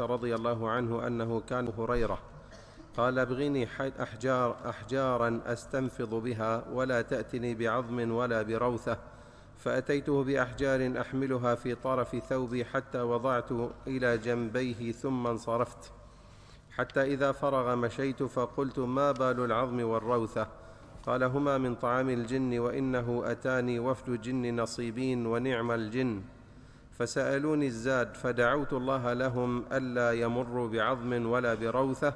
رضي الله عنه أنه كان هريرة قال ابغني أحجار أحجارا أستنفض بها ولا تأتني بعظم ولا بروثة فأتيته بأحجار أحملها في طرف ثوبي حتى وضعت إلى جنبيه ثم انصرفت حتى إذا فرغ مشيت فقلت ما بال العظم والروثة قال هما من طعام الجن وإنه أتاني وفد جن نصيبين ونعم الجن فسالوني الزاد فدعوت الله لهم الا يمروا بعظم ولا بروثه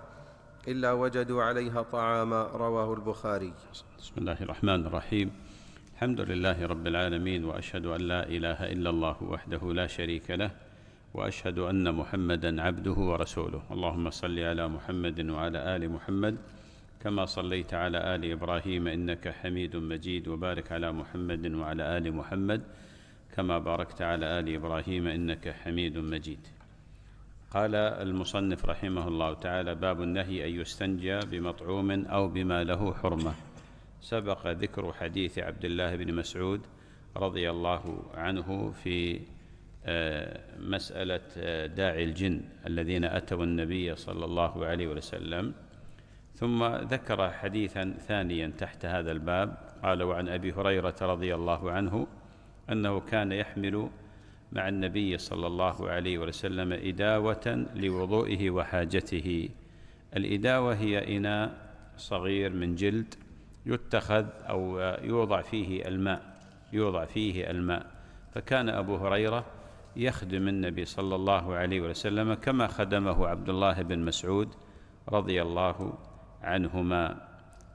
الا وجدوا عليها طعاما رواه البخاري بسم الله الرحمن الرحيم الحمد لله رب العالمين واشهد ان لا اله الا الله وحده لا شريك له واشهد ان محمدا عبده ورسوله اللهم صل على محمد وعلى ال محمد كما صليت على ال ابراهيم انك حميد مجيد وبارك على محمد وعلى ال محمد كما باركت على ال ابراهيم انك حميد مجيد قال المصنف رحمه الله تعالى باب النهي ان يستنجى بمطعوم او بما له حرمه سبق ذكر حديث عبد الله بن مسعود رضي الله عنه في آه، مساله آه، داعي الجن الذين اتوا النبي صلى الله عليه وسلم ثم ذكر حديثا ثانيا تحت هذا الباب قال وعن ابي هريره رضي الله عنه أنه كان يحمل مع النبي صلى الله عليه وسلم إداوة لوضوئه وحاجته الإداوة هي إناء صغير من جلد يتخذ أو يوضع فيه الماء يوضع فيه الماء فكان أبو هريرة يخدم النبي صلى الله عليه وسلم كما خدمه عبد الله بن مسعود رضي الله عنهما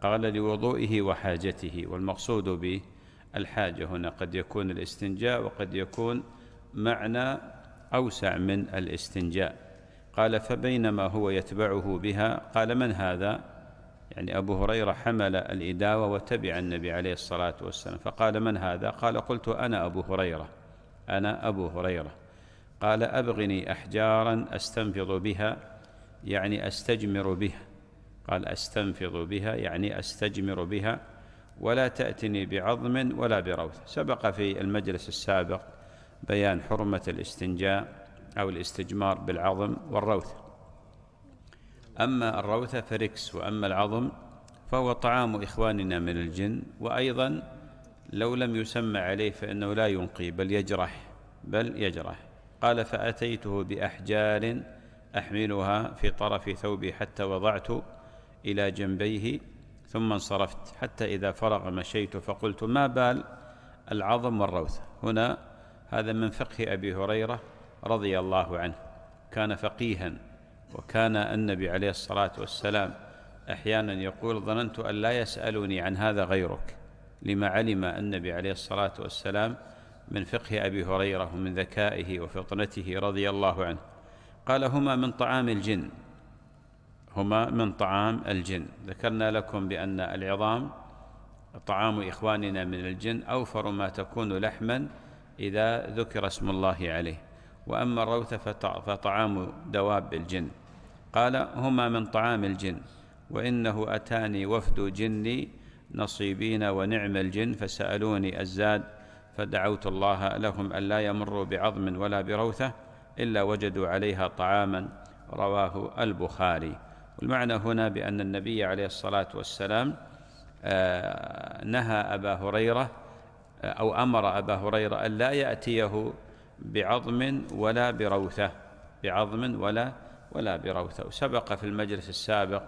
قال لوضوئه وحاجته والمقصود به الحاجة هنا قد يكون الاستنجاء وقد يكون معنى أوسع من الاستنجاء قال فبينما هو يتبعه بها قال من هذا يعني أبو هريرة حمل الإداوة وتبع النبي عليه الصلاة والسلام فقال من هذا قال قلت أنا أبو هريرة أنا أبو هريرة قال أبغني أحجارا أستنفض بها يعني أستجمر بها قال أستنفض بها يعني أستجمر بها ولا تأتني بعظم ولا بروث سبق في المجلس السابق بيان حرمة الاستنجاء أو الاستجمار بالعظم والروث أما الروث فركس وأما العظم فهو طعام إخواننا من الجن وأيضا لو لم يسمى عليه فإنه لا ينقي بل يجرح بل يجرح قال فأتيته بأحجار أحملها في طرف ثوبي حتى وضعت إلى جنبيه ثم انصرفت حتى إذا فرغ مشيت فقلت ما بال العظم والروث هنا هذا من فقه أبي هريرة رضي الله عنه كان فقيها وكان النبي عليه الصلاة والسلام أحيانا يقول ظننت أن لا يسألني عن هذا غيرك لما علم النبي عليه الصلاة والسلام من فقه أبي هريرة ومن ذكائه وفطنته رضي الله عنه قال هما من طعام الجن هما من طعام الجن ذكرنا لكم بأن العظام طعام إخواننا من الجن أوفر ما تكون لحما إذا ذكر اسم الله عليه وأما الروث فطعام دواب الجن قال هما من طعام الجن وإنه أتاني وفد جني نصيبين ونعم الجن فسألوني الزاد فدعوت الله لهم ألا يمروا بعظم ولا بروثة إلا وجدوا عليها طعاما رواه البخاري والمعنى هنا بأن النبي عليه الصلاة والسلام آه، نهى أبا هريرة آه، أو أمر أبا هريرة أن لا يأتيه بعظم ولا بروثة بعظم ولا ولا بروثة وسبق في المجلس السابق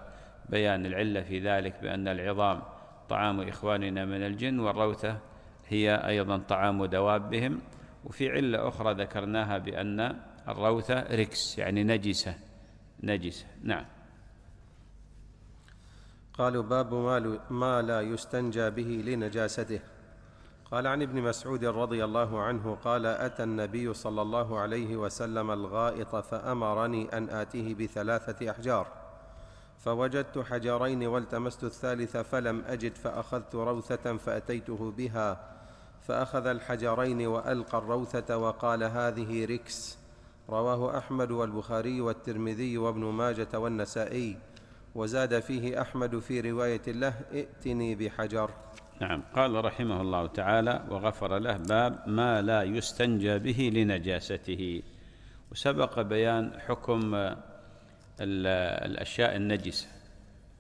بيان العلة في ذلك بأن العظام طعام إخواننا من الجن والروثة هي أيضا طعام دوابهم وفي علة أخرى ذكرناها بأن الروثة ركس يعني نجسة نجسة نعم قالوا باب ما, ما لا يستنجى به لنجاسته قال عن ابن مسعود رضي الله عنه قال اتى النبي صلى الله عليه وسلم الغائط فامرني ان اتيه بثلاثه احجار فوجدت حجرين والتمست الثالث فلم اجد فاخذت روثه فاتيته بها فاخذ الحجرين والقى الروثه وقال هذه ركس رواه احمد والبخاري والترمذي وابن ماجه والنسائي وزاد فيه احمد في روايه له ائتني بحجر نعم قال رحمه الله تعالى وغفر له باب ما لا يستنجى به لنجاسته وسبق بيان حكم الاشياء النجسه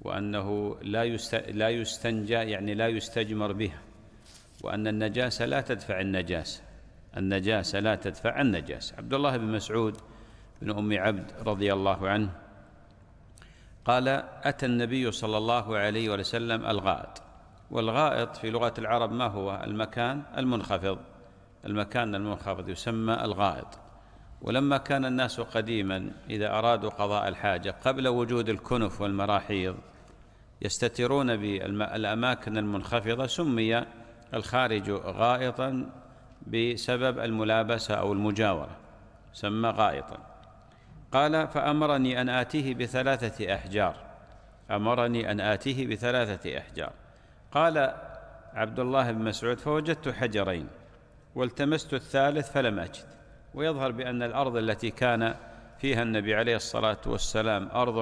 وانه لا لا يستنجى يعني لا يستجمر بها وان النجاسه لا تدفع النجاسه النجاسه لا تدفع النجاسه عبد الله بن مسعود بن ام عبد رضي الله عنه قال أتى النبي صلى الله عليه وسلم الغائط والغائط في لغة العرب ما هو المكان المنخفض المكان المنخفض يسمى الغائط ولما كان الناس قديما إذا أرادوا قضاء الحاجة قبل وجود الكنف والمراحيض يستترون بالأماكن المنخفضة سمي الخارج غائطا بسبب الملابسة أو المجاورة سمى غائطا قال فأمرني أن آتيه بثلاثة أحجار أمرني أن آتيه بثلاثة أحجار قال عبد الله بن مسعود فوجدت حجرين والتمست الثالث فلم أجد ويظهر بأن الأرض التي كان فيها النبي عليه الصلاة والسلام أرض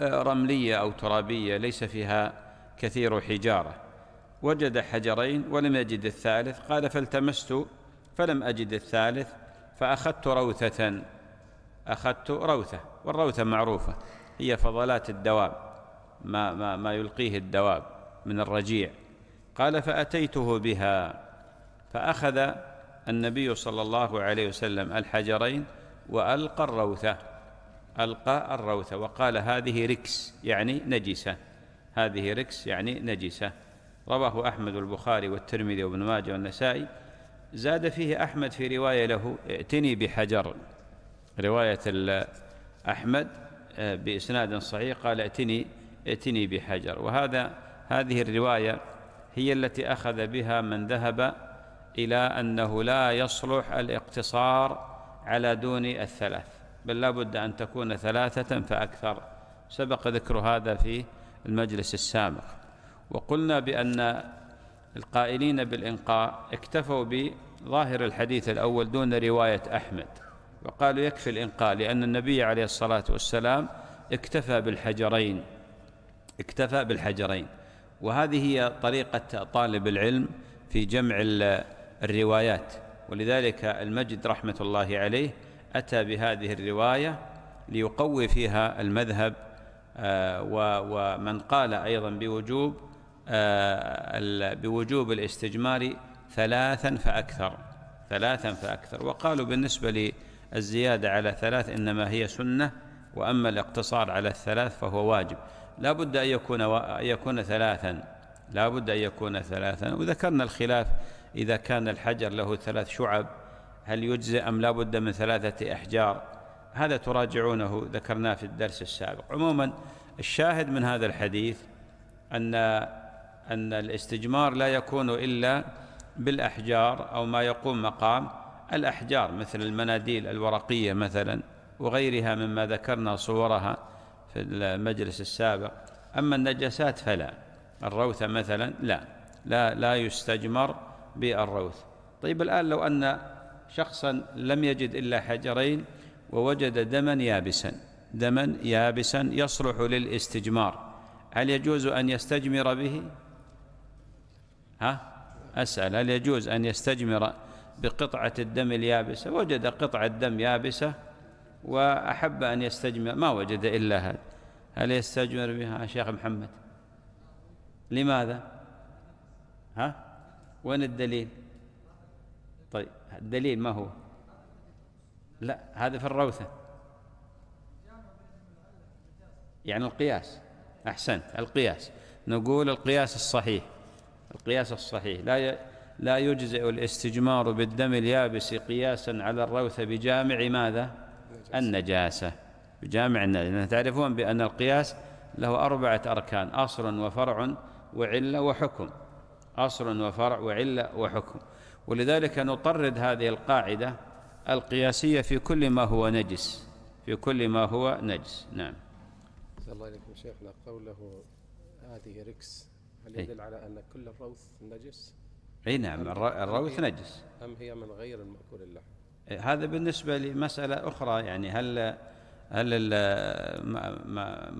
آه، رملية أو ترابية ليس فيها كثير حجارة وجد حجرين ولم يجد الثالث قال فالتمست فلم أجد الثالث فأخذت روثة أخذت روثة والروثة معروفة هي فضلات الدواب ما, ما, ما يلقيه الدواب من الرجيع قال فأتيته بها فأخذ النبي صلى الله عليه وسلم الحجرين وألقى الروثة ألقى الروثة وقال هذه ركس يعني نجسة هذه ركس يعني نجسة رواه أحمد البخاري والترمذي وابن ماجه والنسائي زاد فيه أحمد في رواية له ائتني بحجر رواية أحمد آه، بإسناد صحيح قال ائتني ائتني بحجر وهذا هذه الرواية هي التي أخذ بها من ذهب إلى أنه لا يصلح الاقتصار على دون الثلاث بل لا بد أن تكون ثلاثة فأكثر سبق ذكر هذا في المجلس السابق وقلنا بأن القائلين بالإنقاء اكتفوا بظاهر الحديث الأول دون رواية أحمد وقالوا يكفي الإنقاء لأن النبي عليه الصلاة والسلام اكتفى بالحجرين اكتفى بالحجرين وهذه هي طريقة طالب العلم في جمع الروايات ولذلك المجد رحمة الله عليه أتى بهذه الرواية ليقوي فيها المذهب آه، ومن قال أيضا بوجوب آه، بوجوب الاستجمار ثلاثا فأكثر ثلاثا فأكثر وقالوا بالنسبة الزيادة على ثلاث إنما هي سنة وأما الاقتصار على الثلاث فهو واجب لا بد أن يكون, و... أن يكون ثلاثا لا بد أن يكون ثلاثا وذكرنا الخلاف إذا كان الحجر له ثلاث شعب هل يجزئ أم لا بد من ثلاثة أحجار هذا تراجعونه ذكرناه في الدرس السابق عموما الشاهد من هذا الحديث أن أن الاستجمار لا يكون إلا بالأحجار أو ما يقوم مقام الأحجار مثل المناديل الورقية مثلا وغيرها مما ذكرنا صورها في المجلس السابق أما النجاسات فلا الروث مثلا لا لا لا يستجمر بالروث طيب الآن لو أن شخصا لم يجد إلا حجرين ووجد دما يابسا دما يابسا يصلح للاستجمار هل يجوز أن يستجمر به؟ ها؟ أسأل هل يجوز أن يستجمر بقطعة الدم اليابسة وجد قطعة دم يابسة وأحب أن يستجمر ما وجد إلا هذا هل يستجمر بها شيخ محمد لماذا ها وين الدليل طيب الدليل ما هو لا هذا في الروثة يعني القياس أحسنت القياس نقول القياس الصحيح القياس الصحيح لا ي... لا يجزئ الاستجمار بالدم اليابس قياسا على الروث بجامع ماذا النجاسة بجامع النجاسة تعرفون بأن القياس له أربعة أركان أصل وفرع وعلة وحكم أصل وفرع وعلة وحكم ولذلك نطرد هذه القاعدة القياسية في كل ما هو نجس في كل ما هو نجس نعم الله إليكم شيخنا قوله هذه ركس هل إيه. يدل على أن كل الروث نجس؟ اي نعم الروث نجس أم هي من غير المأكول اللحم هذا بالنسبة لمسألة أخرى يعني هل هل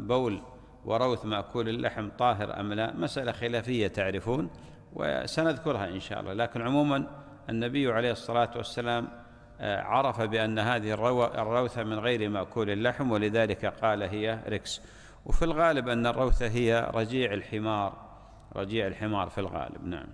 بول وروث مأكول اللحم طاهر أم لا مسألة خلافية تعرفون وسنذكرها إن شاء الله لكن عموما النبي عليه الصلاة والسلام آه، عرف بأن هذه الروثة من غير مأكول اللحم ولذلك قال هي ركس وفي الغالب أن الروثة هي رجيع الحمار رجيع الحمار في الغالب نعم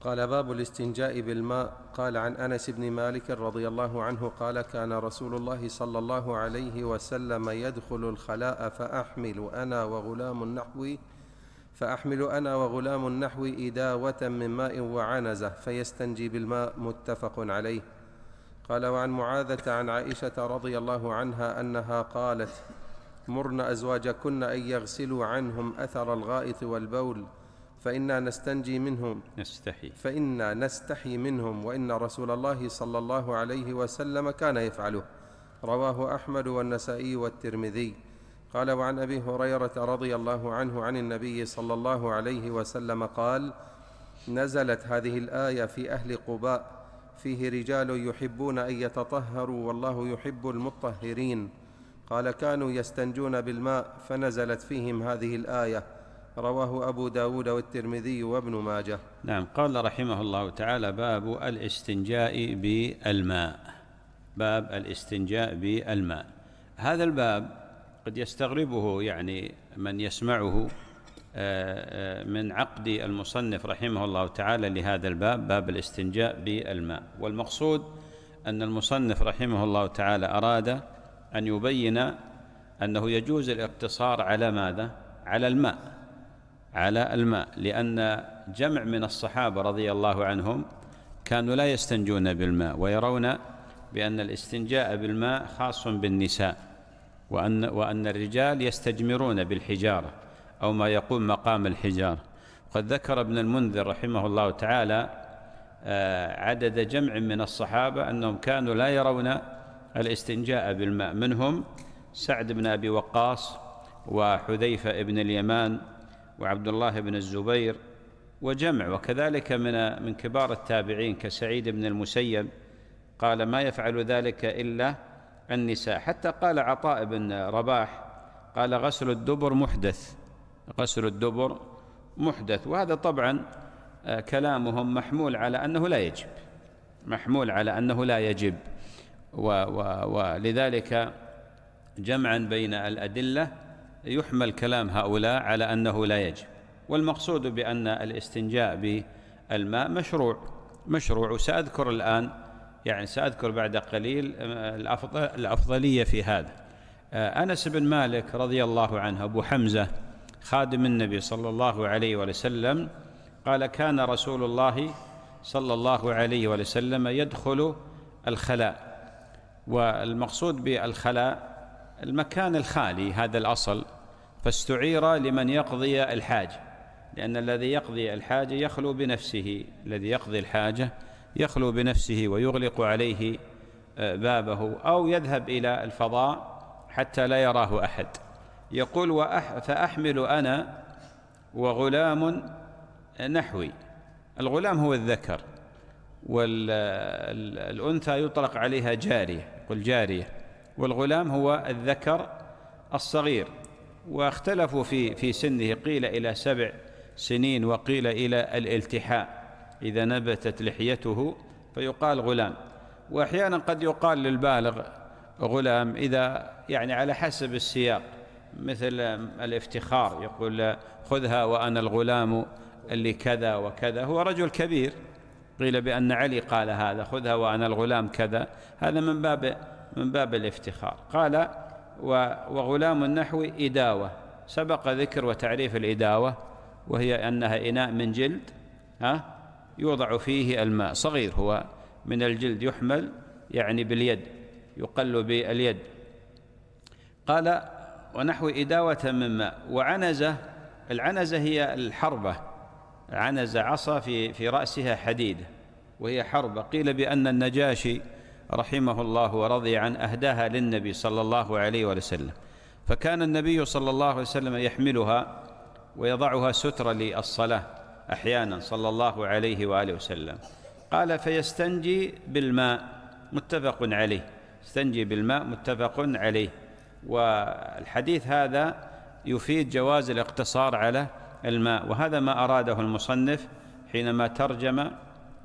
قال باب الاستنجاء بالماء قال عن انس بن مالك رضي الله عنه قال كان رسول الله صلى الله عليه وسلم يدخل الخلاء فاحمل انا وغلام النحوي فاحمل انا وغلام النحوي اداوه من ماء وعنزه فيستنجي بالماء متفق عليه قال وعن معاذه عن عائشه رضي الله عنها انها قالت مرن ازواجكن ان يغسلوا عنهم اثر الغائط والبول فإنا نستنجي منهم نستحي فإنا نستحي منهم وإن رسول الله صلى الله عليه وسلم كان يفعله رواه أحمد والنسائي والترمذي قال وعن أبي هريرة رضي الله عنه عن النبي صلى الله عليه وسلم قال نزلت هذه الآية في أهل قباء فيه رجال يحبون أن يتطهروا والله يحب المطهرين قال كانوا يستنجون بالماء فنزلت فيهم هذه الآية رواه أبو داود والترمذي وابن ماجه نعم قال رحمه الله تعالى باب الاستنجاء بالماء باب الاستنجاء بالماء هذا الباب قد يستغربه يعني من يسمعه آه، آه، من عقد المصنف رحمه الله تعالى لهذا الباب باب الاستنجاء بالماء والمقصود ان المصنف رحمه الله تعالى اراد ان يبين انه يجوز الاقتصار على ماذا على الماء على الماء لأن جمع من الصحابة رضي الله عنهم كانوا لا يستنجون بالماء ويرون بأن الاستنجاء بالماء خاص بالنساء وأن وأن الرجال يستجمرون بالحجارة أو ما يقوم مقام الحجارة وقد ذكر ابن المنذر رحمه الله تعالى آه، عدد جمع من الصحابة أنهم كانوا لا يرون الاستنجاء بالماء منهم سعد بن أبي وقاص وحذيفة بن اليمان وعبد الله بن الزبير وجمع وكذلك من من كبار التابعين كسعيد بن المسيب قال ما يفعل ذلك الا النساء حتى قال عطاء بن رباح قال غسل الدبر محدث غسل الدبر محدث وهذا طبعا آه، كلامهم محمول على انه لا يجب محمول على انه لا يجب و و ولذلك جمعا بين الادله يحمل كلام هؤلاء على أنه لا يجب والمقصود بأن الاستنجاء بالماء مشروع مشروع وسأذكر الآن يعني سأذكر بعد قليل الأفضلية في هذا آه، أنس بن مالك رضي الله عنه أبو حمزة خادم النبي صلى الله عليه وسلم قال كان رسول الله صلى الله عليه وسلم يدخل الخلاء والمقصود بالخلاء المكان الخالي هذا الأصل فاستعير لمن يقضي الحاجة لأن الذي يقضي الحاجة يخلو بنفسه الذي يقضي الحاجة يخلو بنفسه ويغلق عليه آه، بابه أو يذهب إلى الفضاء حتى لا يراه أحد يقول وأح فأحمل أنا وغلام نحوي الغلام هو الذكر والأنثى يطلق عليها جارية يقول جارية والغلام هو الذكر الصغير واختلفوا في في سنه قيل إلى سبع سنين وقيل إلى الالتحاء إذا نبتت لحيته فيقال غلام وأحيانا قد يقال للبالغ غلام إذا يعني على حسب السياق مثل الافتخار يقول خذها وأنا الغلام اللي كذا وكذا هو رجل كبير قيل بأن علي قال هذا خذها وأنا الغلام كذا هذا من باب من باب الافتخار قال وغلام النحو إداوة سبق ذكر وتعريف الإداوة وهي أنها إناء من جلد ها يوضع فيه الماء صغير هو من الجلد يحمل يعني باليد يقل باليد قال ونحو إداوة من ماء وعنزة العنزة هي الحربة عنزة عصا في في رأسها حديد وهي حربة قيل بأن النجاشي رحمه الله ورضي عن أهداها للنبي صلى الله عليه وسلم فكان النبي صلى الله عليه وسلم يحملها ويضعها سترة للصلاة أحيانا صلى الله عليه وآله وسلم قال فيستنجي بالماء متفق عليه استنجي بالماء متفق عليه والحديث هذا يفيد جواز الاقتصار على الماء وهذا ما أراده المصنف حينما ترجم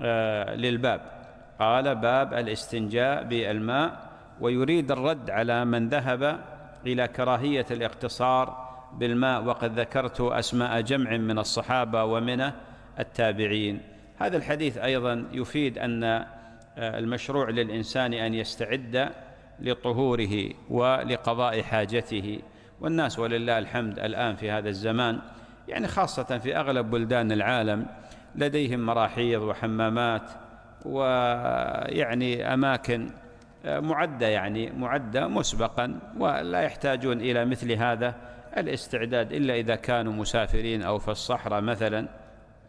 آه، للباب قال باب الاستنجاء بالماء ويريد الرد على من ذهب إلى كراهية الاقتصار بالماء وقد ذكرت أسماء جمع من الصحابة ومن التابعين هذا الحديث أيضا يفيد أن آه، المشروع للإنسان أن يستعد لطهوره ولقضاء حاجته والناس ولله الحمد الآن في هذا الزمان يعني خاصة في أغلب بلدان العالم لديهم مراحيض وحمامات ويعني أماكن معدة يعني معدة مسبقا ولا يحتاجون إلى مثل هذا الاستعداد إلا إذا كانوا مسافرين أو في الصحراء مثلا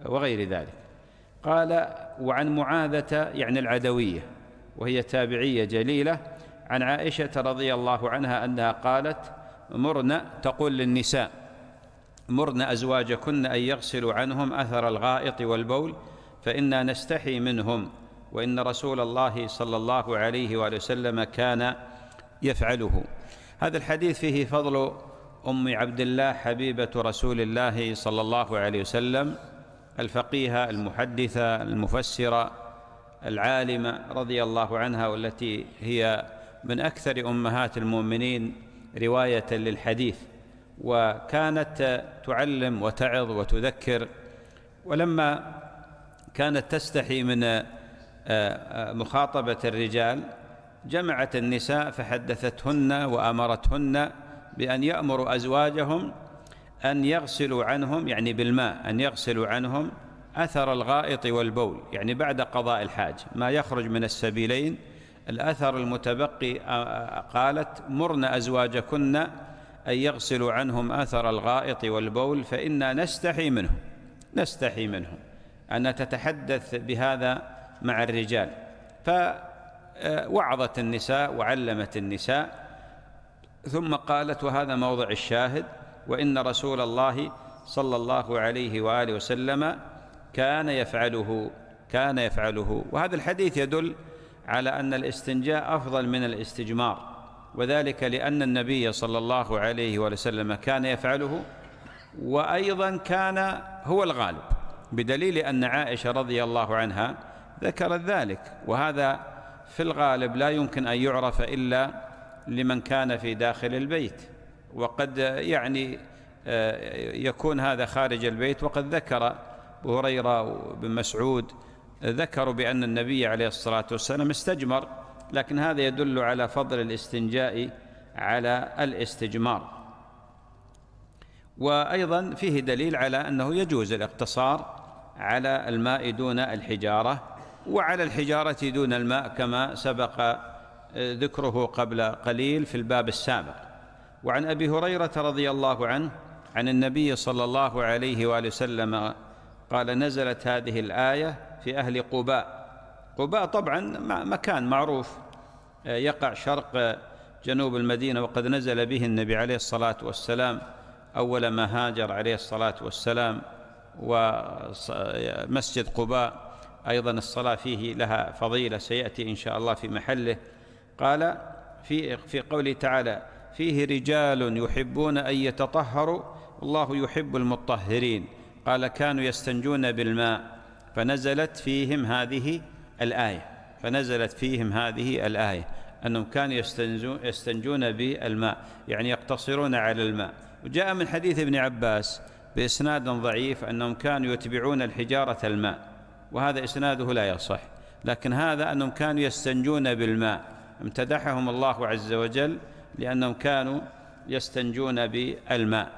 وغير ذلك قال وعن معاذة يعني العدوية وهي تابعية جليلة عن عائشة رضي الله عنها أنها قالت مرن تقول للنساء مرن أزواجكن أن يغسلوا عنهم أثر الغائط والبول فإنا نستحي منهم وان رسول الله صلى الله عليه واله وسلم كان يفعله هذا الحديث فيه فضل ام عبد الله حبيبه رسول الله صلى الله عليه وسلم الفقيهه المحدثه المفسره العالمه رضي الله عنها والتي هي من اكثر امهات المؤمنين روايه للحديث وكانت تعلم وتعظ وتذكر ولما كانت تستحي من مخاطبة الرجال جمعت النساء فحدثتهن وأمرتهن بأن يأمروا أزواجهم أن يغسلوا عنهم يعني بالماء أن يغسلوا عنهم أثر الغائط والبول يعني بعد قضاء الحاج ما يخرج من السبيلين الأثر المتبقي قالت مرن أزواجكن أن يغسلوا عنهم أثر الغائط والبول فإنا نستحي منهم نستحي منهم أن تتحدث بهذا مع الرجال فوعظت النساء وعلمت النساء ثم قالت وهذا موضع الشاهد وإن رسول الله صلى الله عليه وآله وسلم كان يفعله كان يفعله وهذا الحديث يدل على أن الاستنجاء أفضل من الاستجمار وذلك لأن النبي صلى الله عليه وسلم كان يفعله وأيضا كان هو الغالب بدليل أن عائشة رضي الله عنها ذكرت ذلك وهذا في الغالب لا يمكن أن يعرف إلا لمن كان في داخل البيت وقد يعني آه، يكون هذا خارج البيت وقد ذكر أبو هريرة وابن مسعود ذكروا بأن النبي عليه الصلاة والسلام استجمر لكن هذا يدل على فضل الاستنجاء على الاستجمار وأيضا فيه دليل على أنه يجوز الاقتصار على الماء دون الحجارة وعلى الحجارة دون الماء كما سبق آه، ذكره قبل قليل في الباب السابق وعن أبي هريرة رضي الله عنه عن النبي صلى الله عليه وآله وسلم قال نزلت هذه الآية في أهل قباء قباء طبعا مكان معروف آه، يقع شرق آه، جنوب المدينة وقد نزل به النبي عليه الصلاة والسلام أول ما هاجر عليه الصلاة والسلام ومسجد قباء ايضا الصلاه فيه لها فضيله سياتي ان شاء الله في محله قال في في قوله تعالى فيه رجال يحبون ان يتطهروا والله يحب المطهرين قال كانوا يستنجون بالماء فنزلت فيهم هذه الايه فنزلت فيهم هذه الايه انهم كانوا يستنجون بالماء يعني يقتصرون على الماء وجاء من حديث ابن عباس باسناد ضعيف انهم كانوا يتبعون الحجاره الماء وهذا إسناده لا يصح لكن هذا أنهم كانوا يستنجون بالماء امتدحهم الله عز وجل لأنهم كانوا يستنجون بالماء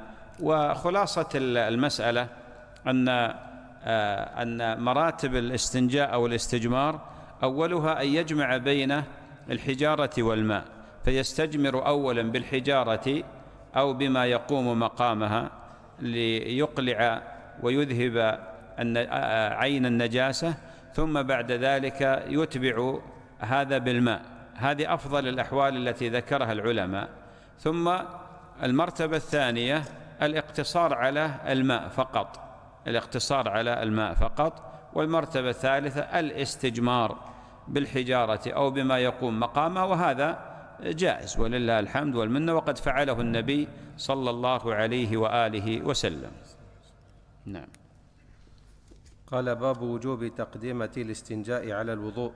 وخلاصة المسألة أن آه، أن مراتب الاستنجاء أو الاستجمار أولها أن يجمع بين الحجارة والماء فيستجمر أولا بالحجارة أو بما يقوم مقامها ليقلع ويذهب عين النجاسة ثم بعد ذلك يتبع هذا بالماء هذه أفضل الأحوال التي ذكرها العلماء ثم المرتبة الثانية الاقتصار على الماء فقط الاقتصار على الماء فقط والمرتبة الثالثة الاستجمار بالحجارة أو بما يقوم مقامه وهذا جائز ولله الحمد والمنة وقد فعله النبي صلى الله عليه وآله وسلم نعم قال باب وجوب تقدمة الاستنجاء على الوضوء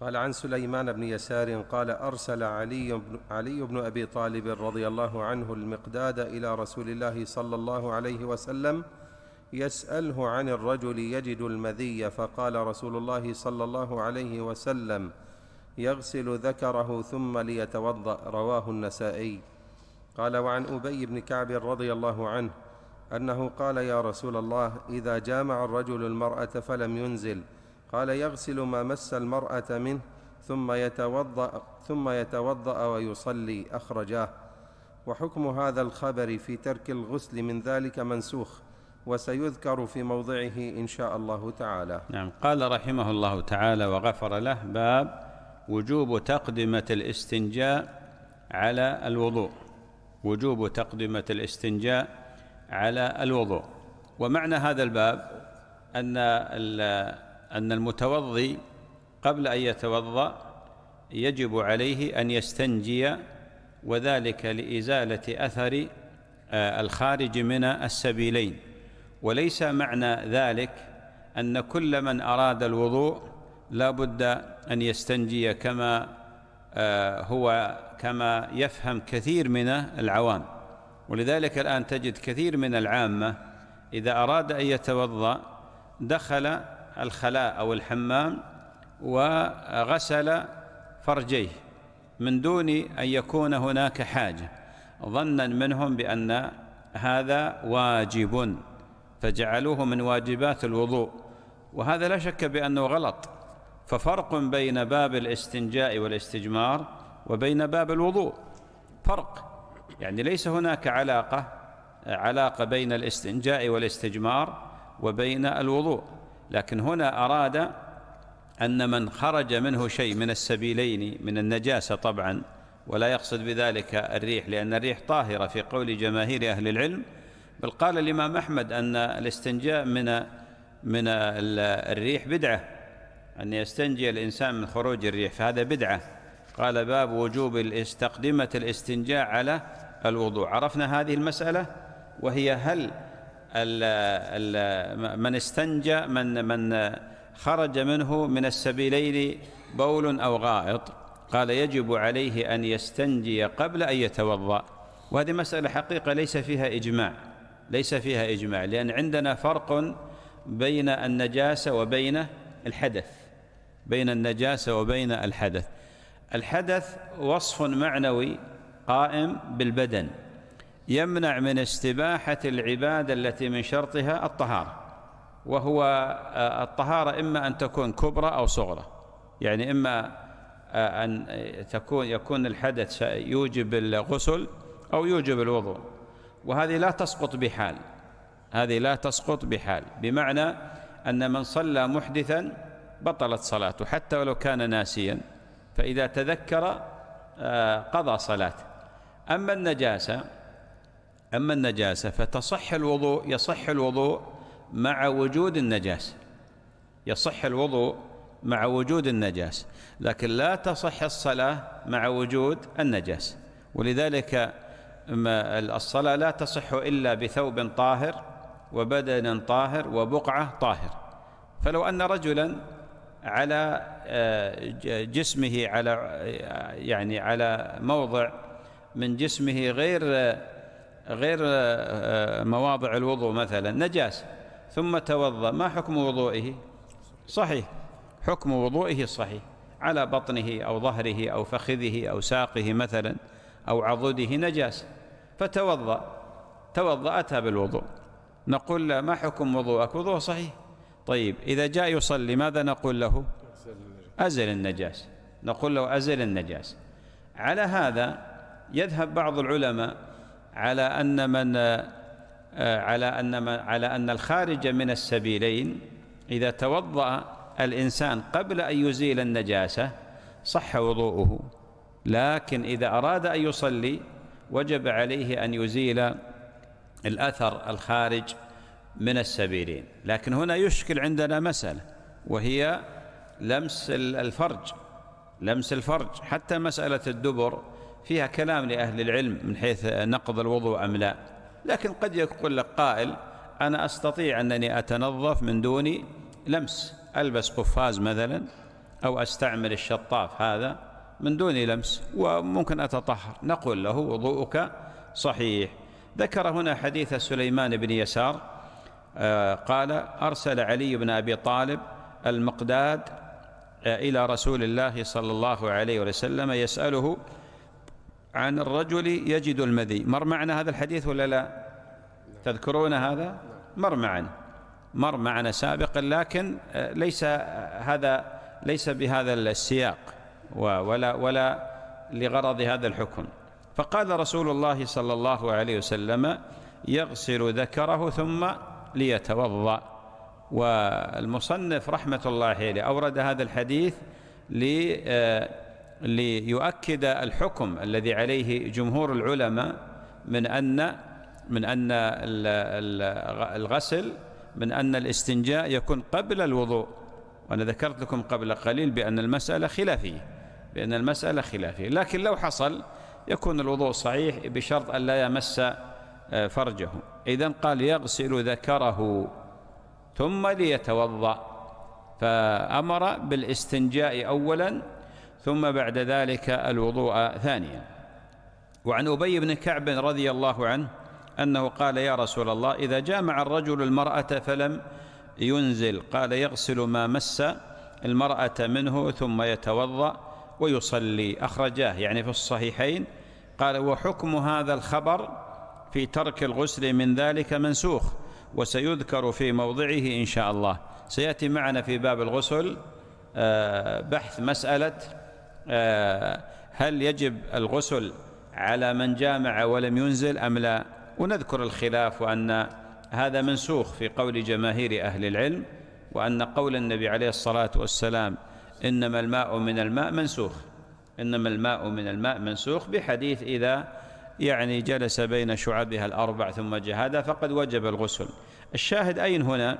قال عن سليمان بن يسار قال أرسل علي بن, علي بن أبي طالب رضي الله عنه المقداد إلى رسول الله صلى الله عليه وسلم يسأله عن الرجل يجد المذي فقال رسول الله صلى الله عليه وسلم يغسل ذكره ثم ليتوضأ رواه النسائي قال وعن أبي بن كعب رضي الله عنه انه قال يا رسول الله اذا جامع الرجل المراه فلم ينزل قال يغسل ما مس المراه منه ثم يتوضا ثم يتوضا ويصلي اخرجاه وحكم هذا الخبر في ترك الغسل من ذلك منسوخ وسيذكر في موضعه ان شاء الله تعالى نعم قال رحمه الله تعالى وغفر له باب وجوب تقدمه الاستنجاء على الوضوء وجوب تقدمه الاستنجاء على الوضوء ومعنى هذا الباب أن أن المتوضي قبل أن يتوضأ يجب عليه أن يستنجي وذلك لإزالة أثر آه، الخارج من السبيلين وليس معنى ذلك أن كل من أراد الوضوء لا بد أن يستنجي كما آه، هو كما يفهم كثير من العوام ولذلك الآن تجد كثير من العامة إذا أراد أن يتوضأ دخل الخلاء أو الحمام وغسل فرجيه من دون أن يكون هناك حاجة ظنا منهم بأن هذا واجب فجعلوه من واجبات الوضوء وهذا لا شك بأنه غلط ففرق بين باب الاستنجاء والاستجمار وبين باب الوضوء فرق يعني ليس هناك علاقة علاقة بين الاستنجاء والاستجمار وبين الوضوء لكن هنا أراد أن من خرج منه شيء من السبيلين من النجاسة طبعا ولا يقصد بذلك الريح لأن الريح طاهرة في قول جماهير أهل العلم بل قال الإمام أحمد أن الاستنجاء من من الريح بدعة أن يستنجي الإنسان من خروج الريح فهذا بدعة قال باب وجوب استقدمة الاستنجاء على الوضوء عرفنا هذه المسألة وهي هل من استنجى من من خرج منه من السبيلين بول أو غائط قال يجب عليه أن يستنجي قبل أن يتوضأ وهذه مسألة حقيقة ليس فيها إجماع ليس فيها إجماع لأن عندنا فرق بين النجاسة وبين الحدث بين النجاسة وبين الحدث الحدث وصف معنوي قائم بالبدن يمنع من استباحة العبادة التي من شرطها الطهارة وهو آه، الطهارة إما أن تكون كبرى أو صغرى يعني إما آه، أن تكون يكون الحدث يوجب الغسل أو يوجب الوضوء وهذه لا تسقط بحال هذه لا تسقط بحال بمعنى أن من صلى محدثا بطلت صلاته حتى ولو كان ناسيا فإذا تذكر آه، قضى صلاته أما النجاسة أما النجاسة فتصح الوضوء يصح الوضوء مع وجود النجاسة يصح الوضوء مع وجود النجاسة لكن لا تصح الصلاة مع وجود النجاسة ولذلك الصلاة لا تصح إلا بثوب طاهر وبدن طاهر وبقعة طاهر فلو أن رجلا على آه، جسمه على آه، يعني على موضع من جسمه غير غير آه، مواضع الوضوء مثلا نجاسة ثم توضأ ما حكم وضوئه صحيح حكم وضوئه صحيح على بطنه أو ظهره أو فخذه أو ساقه مثلا أو عضده نجاسة فتوضأ توضأ أتى بالوضوء نقول له ما حكم وضوءك وضوء صحيح طيب إذا جاء يصلي ماذا نقول له أزل النجاسة نقول له أزل النجاسة على هذا يذهب بعض العلماء على أن من آه، على أن من على أن الخارج من السبيلين إذا توضأ الإنسان قبل أن يزيل النجاسة صح وضوءه لكن إذا أراد أن يصلي وجب عليه أن يزيل الأثر الخارج من السبيلين لكن هنا يشكل عندنا مسألة وهي لمس الفرج لمس الفرج حتى مسألة الدبر فيها كلام لأهل العلم من حيث نقض الوضوء أم لا لكن قد يقول لك قائل أنا أستطيع أنني أتنظف من دون لمس ألبس قفاز مثلا أو أستعمل الشطاف هذا من دون لمس وممكن أتطهر نقول له وضوءك صحيح ذكر هنا حديث سليمان بن يسار آه، قال أرسل علي بن أبي طالب المقداد آه، إلى رسول الله صلى الله عليه وسلم يسأله عن الرجل يجد المذي مر معنا هذا الحديث ولا لا تذكرون هذا مر معنا مر معنا سابقا لكن آه، ليس آه، هذا ليس بهذا السياق ولا ولا لغرض هذا الحكم فقال رسول الله صلى الله عليه وسلم يغسل ذكره ثم ليتوضا والمصنف رحمه الله عليه اورد هذا الحديث لي آه، ليؤكد الحكم الذي عليه جمهور العلماء من أن من أن الغسل من أن الاستنجاء يكون قبل الوضوء وأنا ذكرت لكم قبل قليل بأن المسألة خلافية بأن المسألة خلافية لكن لو حصل يكون الوضوء صحيح بشرط أن لا يمس آه، فرجه إذا قال يغسل ذكره ثم ليتوضأ فأمر بالاستنجاء أولا ثم بعد ذلك الوضوء ثانيا وعن أبي بن كعب رضي الله عنه أنه قال يا رسول الله إذا جامع الرجل المرأة فلم ينزل قال يغسل ما مس المرأة منه ثم يتوضأ ويصلي أخرجاه يعني في الصحيحين قال وحكم هذا الخبر في ترك الغسل من ذلك منسوخ وسيذكر في موضعه إن شاء الله سيأتي معنا في باب الغسل آه، بحث مسألة آه، هل يجب الغسل على من جامع ولم ينزل أم لا ونذكر الخلاف وأن هذا منسوخ في قول جماهير أهل العلم وأن قول النبي عليه الصلاة والسلام إنما الماء من الماء منسوخ إنما الماء من الماء منسوخ بحديث إذا يعني جلس بين شعبها الأربع ثم جهادها فقد وجب الغسل الشاهد أين هنا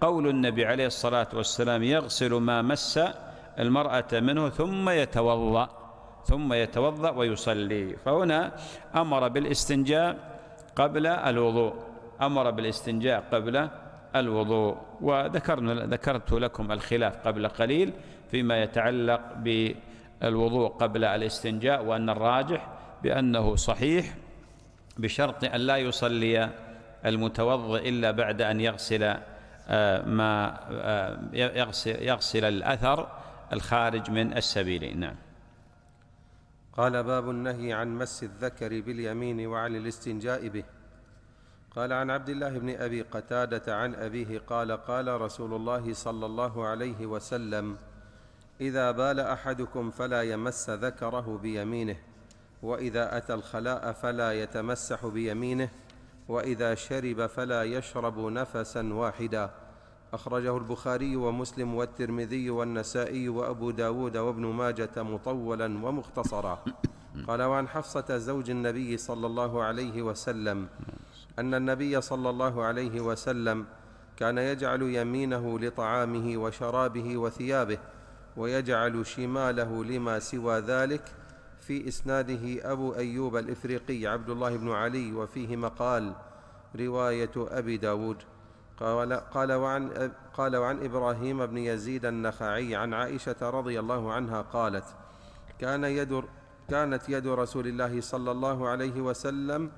قول النبي عليه الصلاة والسلام يغسل ما مس المرأة منه ثم يتوضأ ثم يتوضأ ويصلي فهنا أمر بالاستنجاء قبل الوضوء أمر بالاستنجاء قبل الوضوء وذكرنا ذكرت لكم الخلاف قبل قليل فيما يتعلق بالوضوء قبل الاستنجاء وأن الراجح بأنه صحيح بشرط أن لا يصلي المتوضئ إلا بعد أن يغسل آه، ما آه، يغسل, يغسل الأثر الخارج من السبيل نعم قال باب النهي عن مس الذكر باليمين وعن الاستنجاء به قال عن عبد الله بن ابي قتاده عن ابيه قال قال رسول الله صلى الله عليه وسلم اذا بال احدكم فلا يمس ذكره بيمينه واذا اتى الخلاء فلا يتمسح بيمينه واذا شرب فلا يشرب نفسا واحدا أخرجه البخاري ومسلم والترمذي والنسائي وأبو داود وابن ماجة مطولا ومختصرا قال وعن حفصة زوج النبي صلى الله عليه وسلم أن النبي صلى الله عليه وسلم كان يجعل يمينه لطعامه وشرابه وثيابه ويجعل شماله لما سوى ذلك في اسناده ابو ايوب الافريقي عبد الله بن علي وفيه مقال روايه ابي داود قال, قال, وعن, قال وعن إبراهيم بن يزيد النخعي عن عائشة رضي الله عنها قالت كان يد كانت يد رسول الله صلى الله عليه وسلم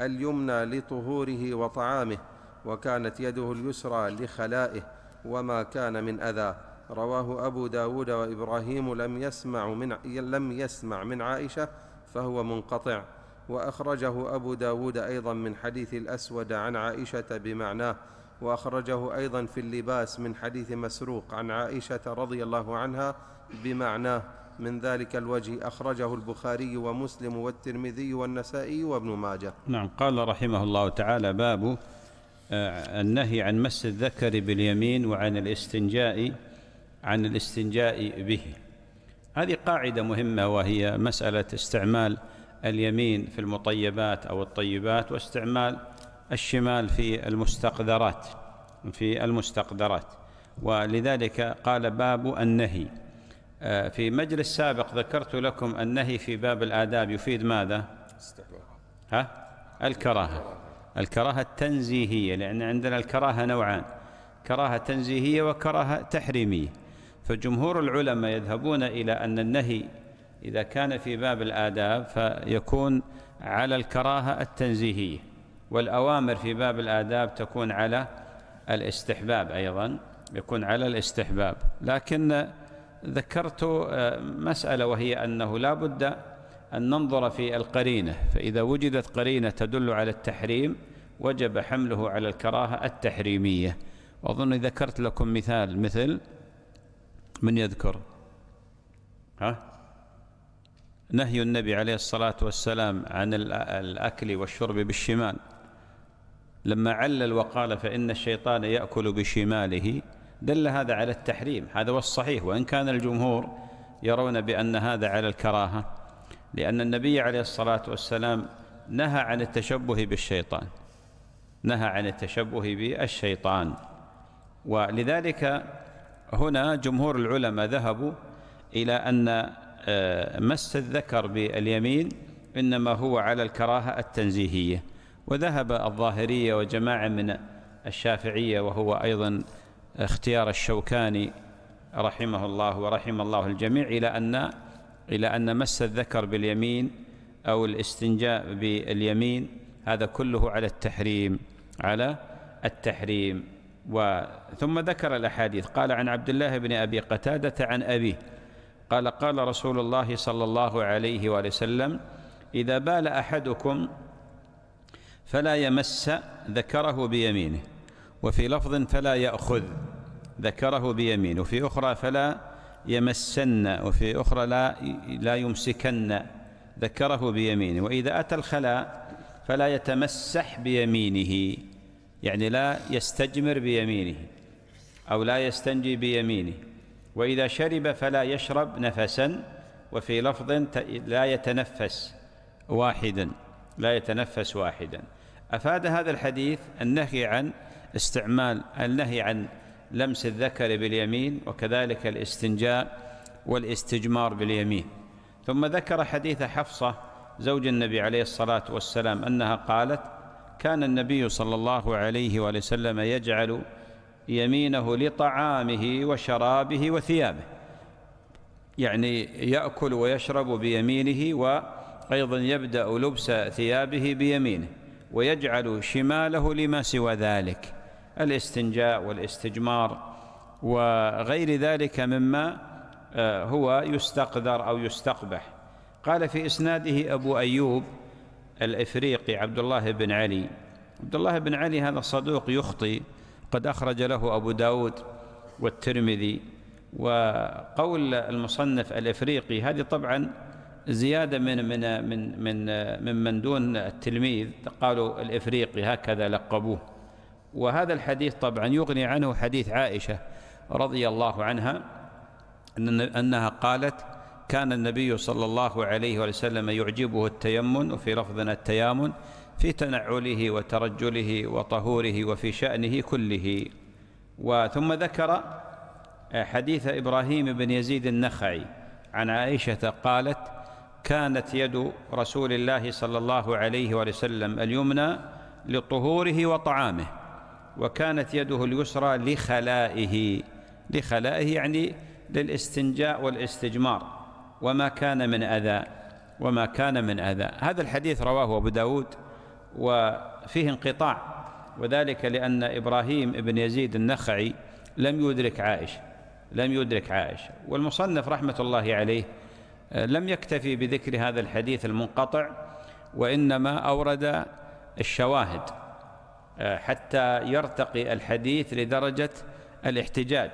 اليمنى لطهوره وطعامه وكانت يده اليسرى لخلائه وما كان من أذى رواه أبو داود وإبراهيم لم يسمع من, لم يسمع من عائشة فهو منقطع وأخرجه أبو داود أيضا من حديث الأسود عن عائشة بمعناه واخرجه ايضا في اللباس من حديث مسروق عن عائشه رضي الله عنها بمعناه من ذلك الوجه اخرجه البخاري ومسلم والترمذي والنسائي وابن ماجه نعم قال رحمه الله تعالى باب آه، النهي عن مس الذكر باليمين وعن الاستنجاء عن الاستنجاء به هذه قاعده مهمه وهي مساله استعمال اليمين في المطيبات او الطيبات واستعمال الشمال في المستقذرات في المستقذرات ولذلك قال باب النهي آه، في مجلس سابق ذكرت لكم النهي في باب الآداب يفيد ماذا؟ ها؟ الكراهة الكراهة التنزيهية لأن عندنا الكراهة نوعان كراهة تنزيهية وكراهة تحريمية فجمهور العلماء يذهبون إلى أن النهي إذا كان في باب الآداب فيكون على الكراهة التنزيهية والأوامر في باب الآداب تكون على الاستحباب أيضا يكون على الاستحباب لكن ذكرت آه، مسألة وهي أنه لا بد أن ننظر في القرينة فإذا وجدت قرينة تدل على التحريم وجب حمله على الكراهة التحريمية وأظن ذكرت لكم مثال مثل من يذكر ها نهي النبي عليه الصلاة والسلام عن الأكل والشرب بالشمال لما علل وقال فإن الشيطان يأكل بشماله دل هذا على التحريم هذا هو الصحيح وإن كان الجمهور يرون بأن هذا على الكراهة لأن النبي عليه الصلاة والسلام نهى عن التشبه بالشيطان نهى عن التشبه بالشيطان ولذلك هنا جمهور العلماء ذهبوا إلى أن آه، مس الذكر باليمين إنما هو على الكراهة التنزيهية وذهب الظاهرية وجماعة من الشافعية وهو أيضا اختيار الشوكاني رحمه الله ورحم الله الجميع إلى أن إلى أن مس الذكر باليمين أو الاستنجاء باليمين هذا كله على التحريم على التحريم وثم ذكر الأحاديث قال عن عبد الله بن أبي قتادة عن أبيه قال قال رسول الله صلى الله عليه وآله وسلم إذا بال أحدكم فلا يمس ذكره بيمينه وفي لفظ فلا يأخذ ذكره بيمينه وفي أخرى فلا يمسن وفي أخرى لا لا يمسكن ذكره بيمينه وإذا أتى الخلاء فلا يتمسح بيمينه يعني لا يستجمر بيمينه أو لا يستنجي بيمينه وإذا شرب فلا يشرب نفسا وفي لفظ لا يتنفس واحدا لا يتنفس واحدا أفاد هذا الحديث النهي عن استعمال النهي عن لمس الذكر باليمين وكذلك الاستنجاء والاستجمار باليمين ثم ذكر حديث حفصة زوج النبي عليه الصلاة والسلام أنها قالت كان النبي صلى الله عليه وسلم يجعل يمينه لطعامه وشرابه وثيابه يعني يأكل ويشرب بيمينه وأيضا يبدأ لبس ثيابه بيمينه ويجعل شماله لما سوى ذلك الاستنجاء والاستجمار وغير ذلك مما آه، هو يستقذر أو يستقبح قال في إسناده أبو أيوب الإفريقي عبد الله بن علي عبد الله بن علي هذا صدوق يخطي قد أخرج له أبو داود والترمذي وقول المصنف الإفريقي هذه طبعا زيادة من من من من ممن دون التلميذ قالوا الإفريقي هكذا لقبوه وهذا الحديث طبعا يغني عنه حديث عائشة رضي الله عنها أنها قالت كان النبي صلى الله عليه وسلم يعجبه التيمن وفي لفظنا التيامن في تنعله وترجله وطهوره وفي شأنه كله وثم ذكر حديث إبراهيم بن يزيد النخعي عن عائشة قالت كانت يد رسول الله صلى الله عليه وسلم اليمنى لطهوره وطعامه وكانت يده اليسرى لخلائه لخلائه يعني للاستنجاء والاستجمار وما كان من أذى وما كان من أذى هذا الحديث رواه أبو داود وفيه انقطاع وذلك لأن إبراهيم بن يزيد النخعي لم يدرك عائشة لم يدرك عائشة والمصنف رحمة الله عليه آه، لم يكتفي بذكر هذا الحديث المنقطع وإنما أورد الشواهد آه، حتى يرتقي الحديث لدرجة الاحتجاج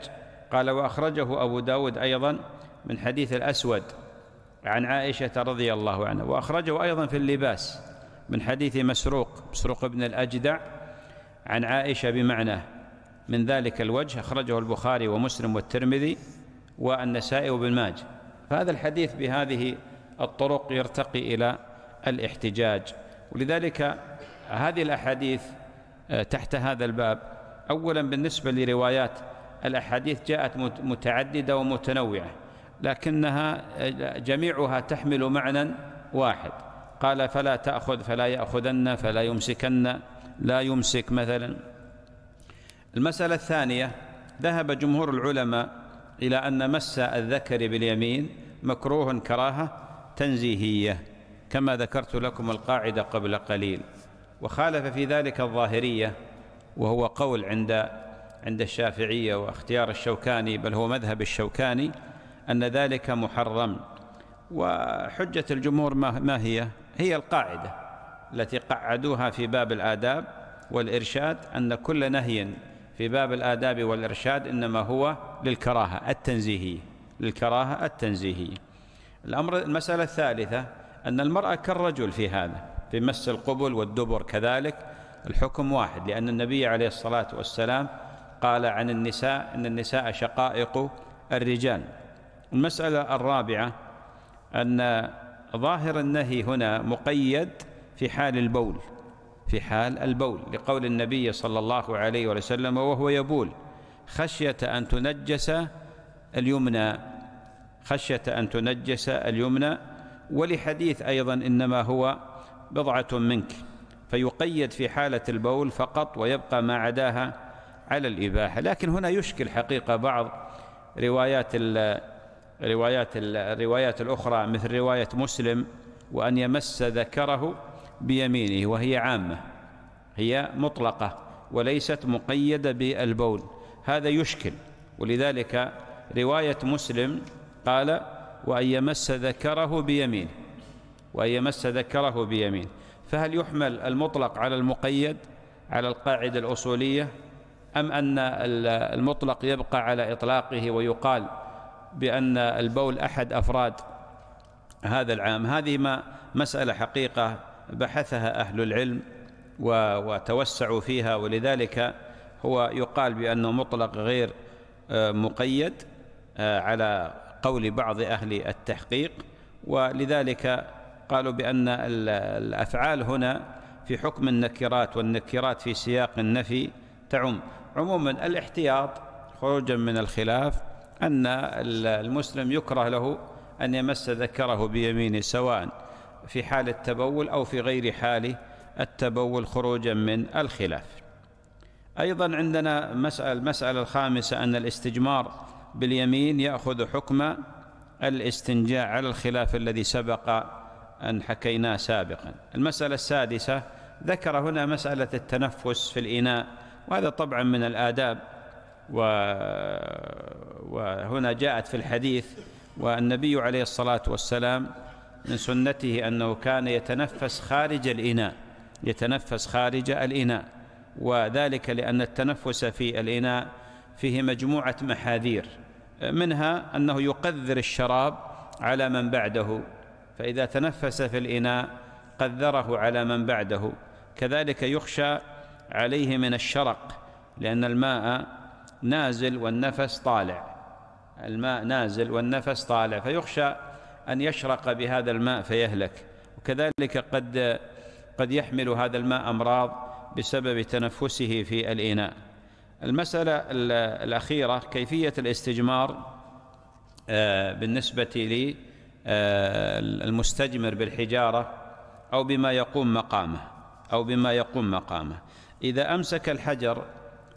قال وأخرجه أبو داود أيضا من حديث الأسود عن عائشة رضي الله عنها وأخرجه أيضا في اللباس من حديث مسروق مسروق بن الأجدع عن عائشة بمعنى من ذلك الوجه أخرجه البخاري ومسلم والترمذي والنسائي وابن ماجه فهذا الحديث بهذه الطرق يرتقي إلى الاحتجاج ولذلك هذه الأحاديث آه، تحت هذا الباب أولا بالنسبة لروايات الأحاديث جاءت متعددة ومتنوعة لكنها آه، جميعها تحمل معنى واحد قال فلا تأخذ فلا يأخذن فلا يمسكن لا يمسك مثلا المسألة الثانية ذهب جمهور العلماء إلى أن مس الذكر باليمين مكروه كراهة تنزيهية كما ذكرت لكم القاعدة قبل قليل وخالف في ذلك الظاهرية وهو قول عند عند الشافعية واختيار الشوكاني بل هو مذهب الشوكاني أن ذلك محرم وحجة الجمهور ما هي؟ هي القاعدة التي قعدوها في باب الآداب والإرشاد أن كل نهي في باب الآداب والإرشاد إنما هو للكراهة التنزيهية للكراهة التنزيهية الأمر المسألة الثالثة أن المرأة كالرجل في هذا في مس القبل والدبر كذلك الحكم واحد لأن النبي عليه الصلاة والسلام قال عن النساء إن النساء شقائق الرجال المسألة الرابعة أن ظاهر النهي هنا مقيد في حال البول في حال البول لقول النبي صلى الله عليه وسلم وهو يبول خشية أن تنجس اليمنى خشية أن تنجس اليمنى ولحديث أيضا إنما هو بضعة منك فيقيد في حالة البول فقط ويبقى ما عداها على الإباحة لكن هنا يشكل حقيقة بعض روايات ال روايات الروايات الأخرى مثل رواية مسلم وأن يمس ذكره بيمينه وهي عامة هي مطلقة وليست مقيدة بالبول هذا يشكل ولذلك رواية مسلم قال وأن يمس ذكره بيمينه وأن يمس ذكره بيمينه فهل يحمل المطلق على المقيد على القاعدة الأصولية أم أن المطلق يبقى على إطلاقه ويقال بأن البول أحد أفراد هذا العام هذه ما مسألة حقيقة بحثها أهل العلم وتوسعوا فيها ولذلك هو يقال بأنه مطلق غير آه، مقيد آه، على قول بعض أهل التحقيق ولذلك قالوا بأن الأفعال هنا في حكم النكرات والنكرات في سياق النفي تعم عموما الاحتياط خروجا من الخلاف أن المسلم يكره له أن يمس ذكره بيمينه سواء في حال التبول أو في غير حال التبول خروجا من الخلاف أيضا عندنا مسألة المسألة الخامسة أن الاستجمار باليمين يأخذ حكم الاستنجاء على الخلاف الذي سبق أن حكيناه سابقا المسألة السادسة ذكر هنا مسألة التنفس في الإناء وهذا طبعا من الآداب و... وهنا جاءت في الحديث والنبي عليه الصلاة والسلام من سنته أنه كان يتنفس خارج الإناء يتنفس خارج الإناء وذلك لأن التنفس في الإناء فيه مجموعة محاذير منها أنه يقذر الشراب على من بعده فإذا تنفس في الإناء قذره على من بعده كذلك يخشى عليه من الشرق لأن الماء نازل والنفس طالع الماء نازل والنفس طالع فيخشى أن يشرق بهذا الماء فيهلك وكذلك قد قد يحمل هذا الماء أمراض بسبب تنفسه في الإناء المسألة الأخيرة كيفية الاستجمار آه، بالنسبة للمستجمر آه، بالحجارة أو بما يقوم مقامه أو بما يقوم مقامه إذا أمسك الحجر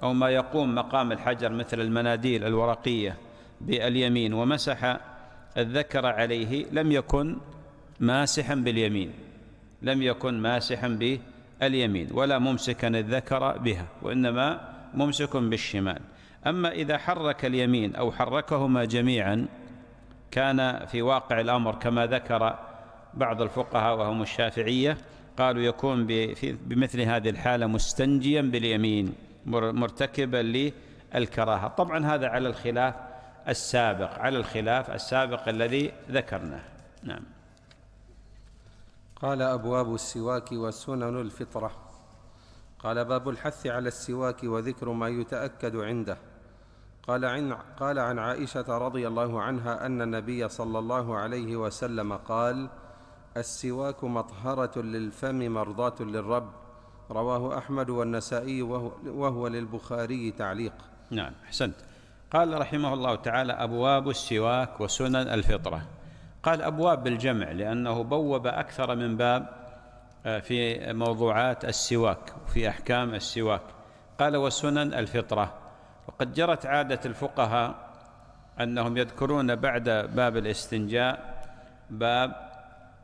أو ما يقوم مقام الحجر مثل المناديل الورقية باليمين ومسح الذكر عليه لم يكن ماسحا باليمين لم يكن ماسحا باليمين ولا ممسكا الذكر بها وإنما ممسك بالشمال أما إذا حرك اليمين أو حركهما جميعا كان في واقع الأمر كما ذكر بعض الفقهاء وهم الشافعية قالوا يكون بمثل هذه الحالة مستنجيا باليمين مرتكبا للكراهة طبعا هذا على الخلاف السابق على الخلاف السابق الذي ذكرناه نعم قال ابواب السواك وسنن الفطره قال باب الحث على السواك وذكر ما يتاكد عنده قال عن, قال عن عائشه رضي الله عنها ان النبي صلى الله عليه وسلم قال السواك مطهره للفم مرضاه للرب رواه احمد والنسائي وهو, وهو للبخاري تعليق نعم احسنت قال رحمه الله تعالى أبواب السواك وسنن الفطرة قال أبواب بالجمع لأنه بوب أكثر من باب آه، في موضوعات السواك وفي أحكام السواك قال وسنن الفطرة وقد جرت عادة الفقهاء أنهم يذكرون بعد باب الاستنجاء باب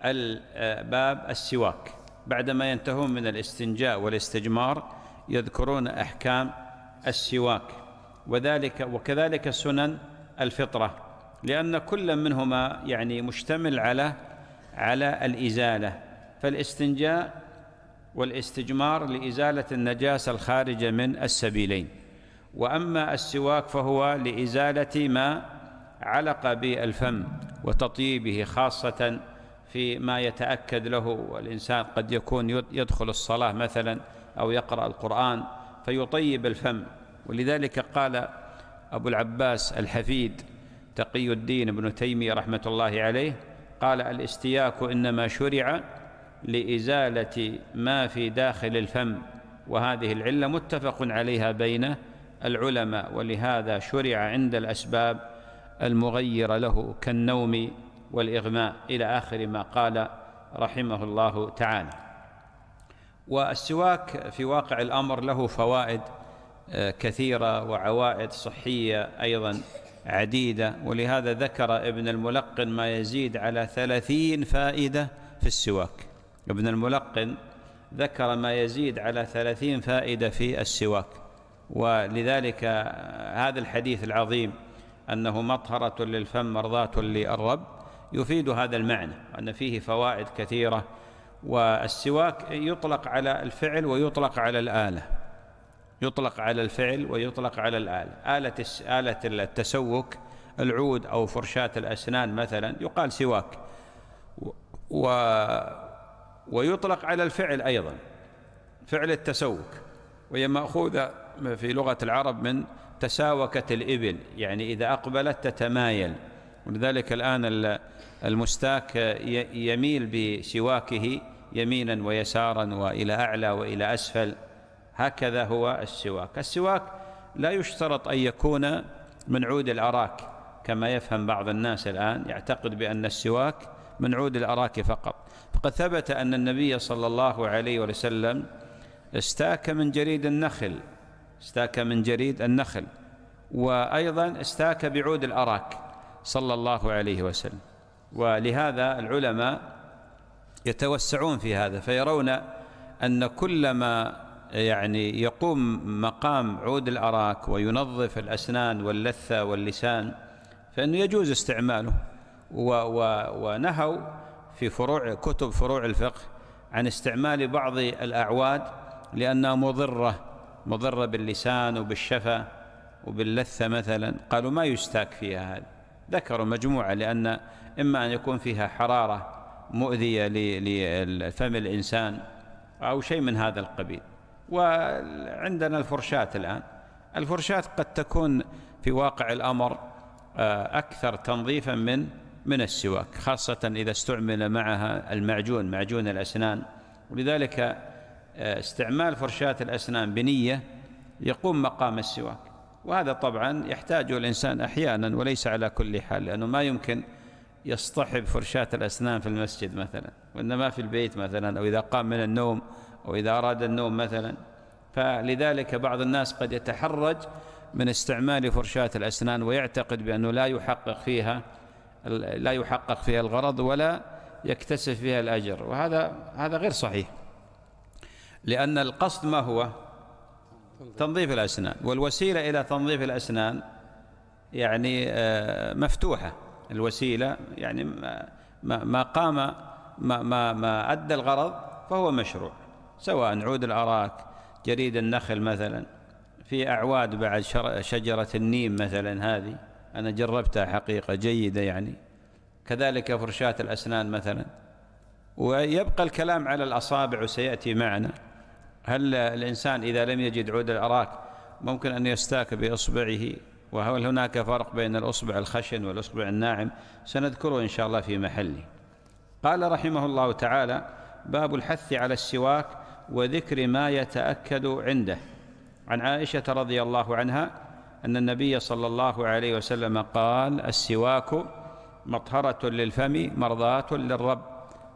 آه، باب السواك بعدما ينتهون من الاستنجاء والاستجمار يذكرون أحكام السواك وذلك وكذلك سنن الفطرة لأن كل منهما يعني مشتمل على على الإزالة فالاستنجاء والاستجمار لإزالة النجاسة الخارجة من السبيلين وأما السواك فهو لإزالة ما علق بالفم وتطييبه خاصة في ما يتأكد له والإنسان قد يكون يدخل الصلاة مثلا أو يقرأ القرآن فيطيب الفم ولذلك قال أبو العباس الحفيد تقي الدين ابن تيمية رحمة الله عليه قال الاستياك إنما شرع لإزالة ما في داخل الفم وهذه العلة متفق عليها بين العلماء ولهذا شرع عند الأسباب المغيرة له كالنوم والإغماء إلى آخر ما قال رحمه الله تعالى والسواك في واقع الأمر له فوائد كثيرة وعوائد صحية أيضا عديدة ولهذا ذكر ابن الملقن ما يزيد على ثلاثين فائدة في السواك ابن الملقن ذكر ما يزيد على ثلاثين فائدة في السواك ولذلك هذا الحديث العظيم أنه مطهرة للفم مرضاة للرب يفيد هذا المعنى أن فيه فوائد كثيرة والسواك يطلق على الفعل ويطلق على الآلة يطلق على الفعل ويطلق على الآلة آلة آلة التسوك العود أو فرشاة الأسنان مثلا يقال سواك و ويطلق على الفعل أيضا فعل التسوك وهي مأخوذة في لغة العرب من تساوكت الإبل يعني إذا أقبلت تتمايل ولذلك الآن المستاك يميل بسواكه يمينا ويسارا وإلى أعلى وإلى أسفل هكذا هو السواك السواك لا يشترط أن يكون من عود الأراك كما يفهم بعض الناس الآن يعتقد بأن السواك من عود الأراك فقط فقد ثبت أن النبي صلى الله عليه وسلم استاك من جريد النخل استاك من جريد النخل وأيضا استاك بعود الأراك صلى الله عليه وسلم ولهذا العلماء يتوسعون في هذا فيرون أن كلما يعني يقوم مقام عود الأراك وينظف الأسنان واللثة واللسان فإنه يجوز استعماله و و ونهوا في فروع كتب فروع الفقه عن استعمال بعض الأعواد لأنها مضرة مضرة باللسان وبالشفة وباللثة مثلا قالوا ما يستاك فيها هذا ذكروا مجموعة لأن إما أن يكون فيها حرارة مؤذية لفم الإنسان أو شيء من هذا القبيل وعندنا الفرشات الآن الفرشات قد تكون في واقع الأمر آه، أكثر تنظيفا من من السواك خاصة إذا استعمل معها المعجون معجون الأسنان ولذلك آه، استعمال فرشاة الأسنان بنية يقوم مقام السواك وهذا طبعا يحتاجه الإنسان أحيانا وليس على كل حال لأنه ما يمكن يصطحب فرشاة الأسنان في المسجد مثلا وإنما في البيت مثلا أو إذا قام من النوم وإذا أراد النوم مثلا فلذلك بعض الناس قد يتحرج من استعمال فرشاة الأسنان ويعتقد بأنه لا يحقق فيها لا يحقق فيها الغرض ولا يكتسب فيها الأجر وهذا هذا غير صحيح لأن القصد ما هو تنظيف الأسنان والوسيلة إلى تنظيف الأسنان يعني آه، مفتوحة الوسيلة يعني ما قام ما ما ما أدى الغرض فهو مشروع سواء عود الأراك جريد النخل مثلا في أعواد بعد شجرة النيم مثلا هذه أنا جربتها حقيقة جيدة يعني كذلك فرشاة الأسنان مثلا ويبقى الكلام على الأصابع وسيأتي معنا هل الإنسان إذا لم يجد عود الأراك ممكن أن يستاك بإصبعه وهل هناك فرق بين الأصبع الخشن والأصبع الناعم سنذكره إن شاء الله في محله قال رحمه الله تعالى باب الحث على السواك وذكر ما يتاكد عنده عن عائشه رضي الله عنها ان النبي صلى الله عليه وسلم قال السواك مطهره للفم مرضاه للرب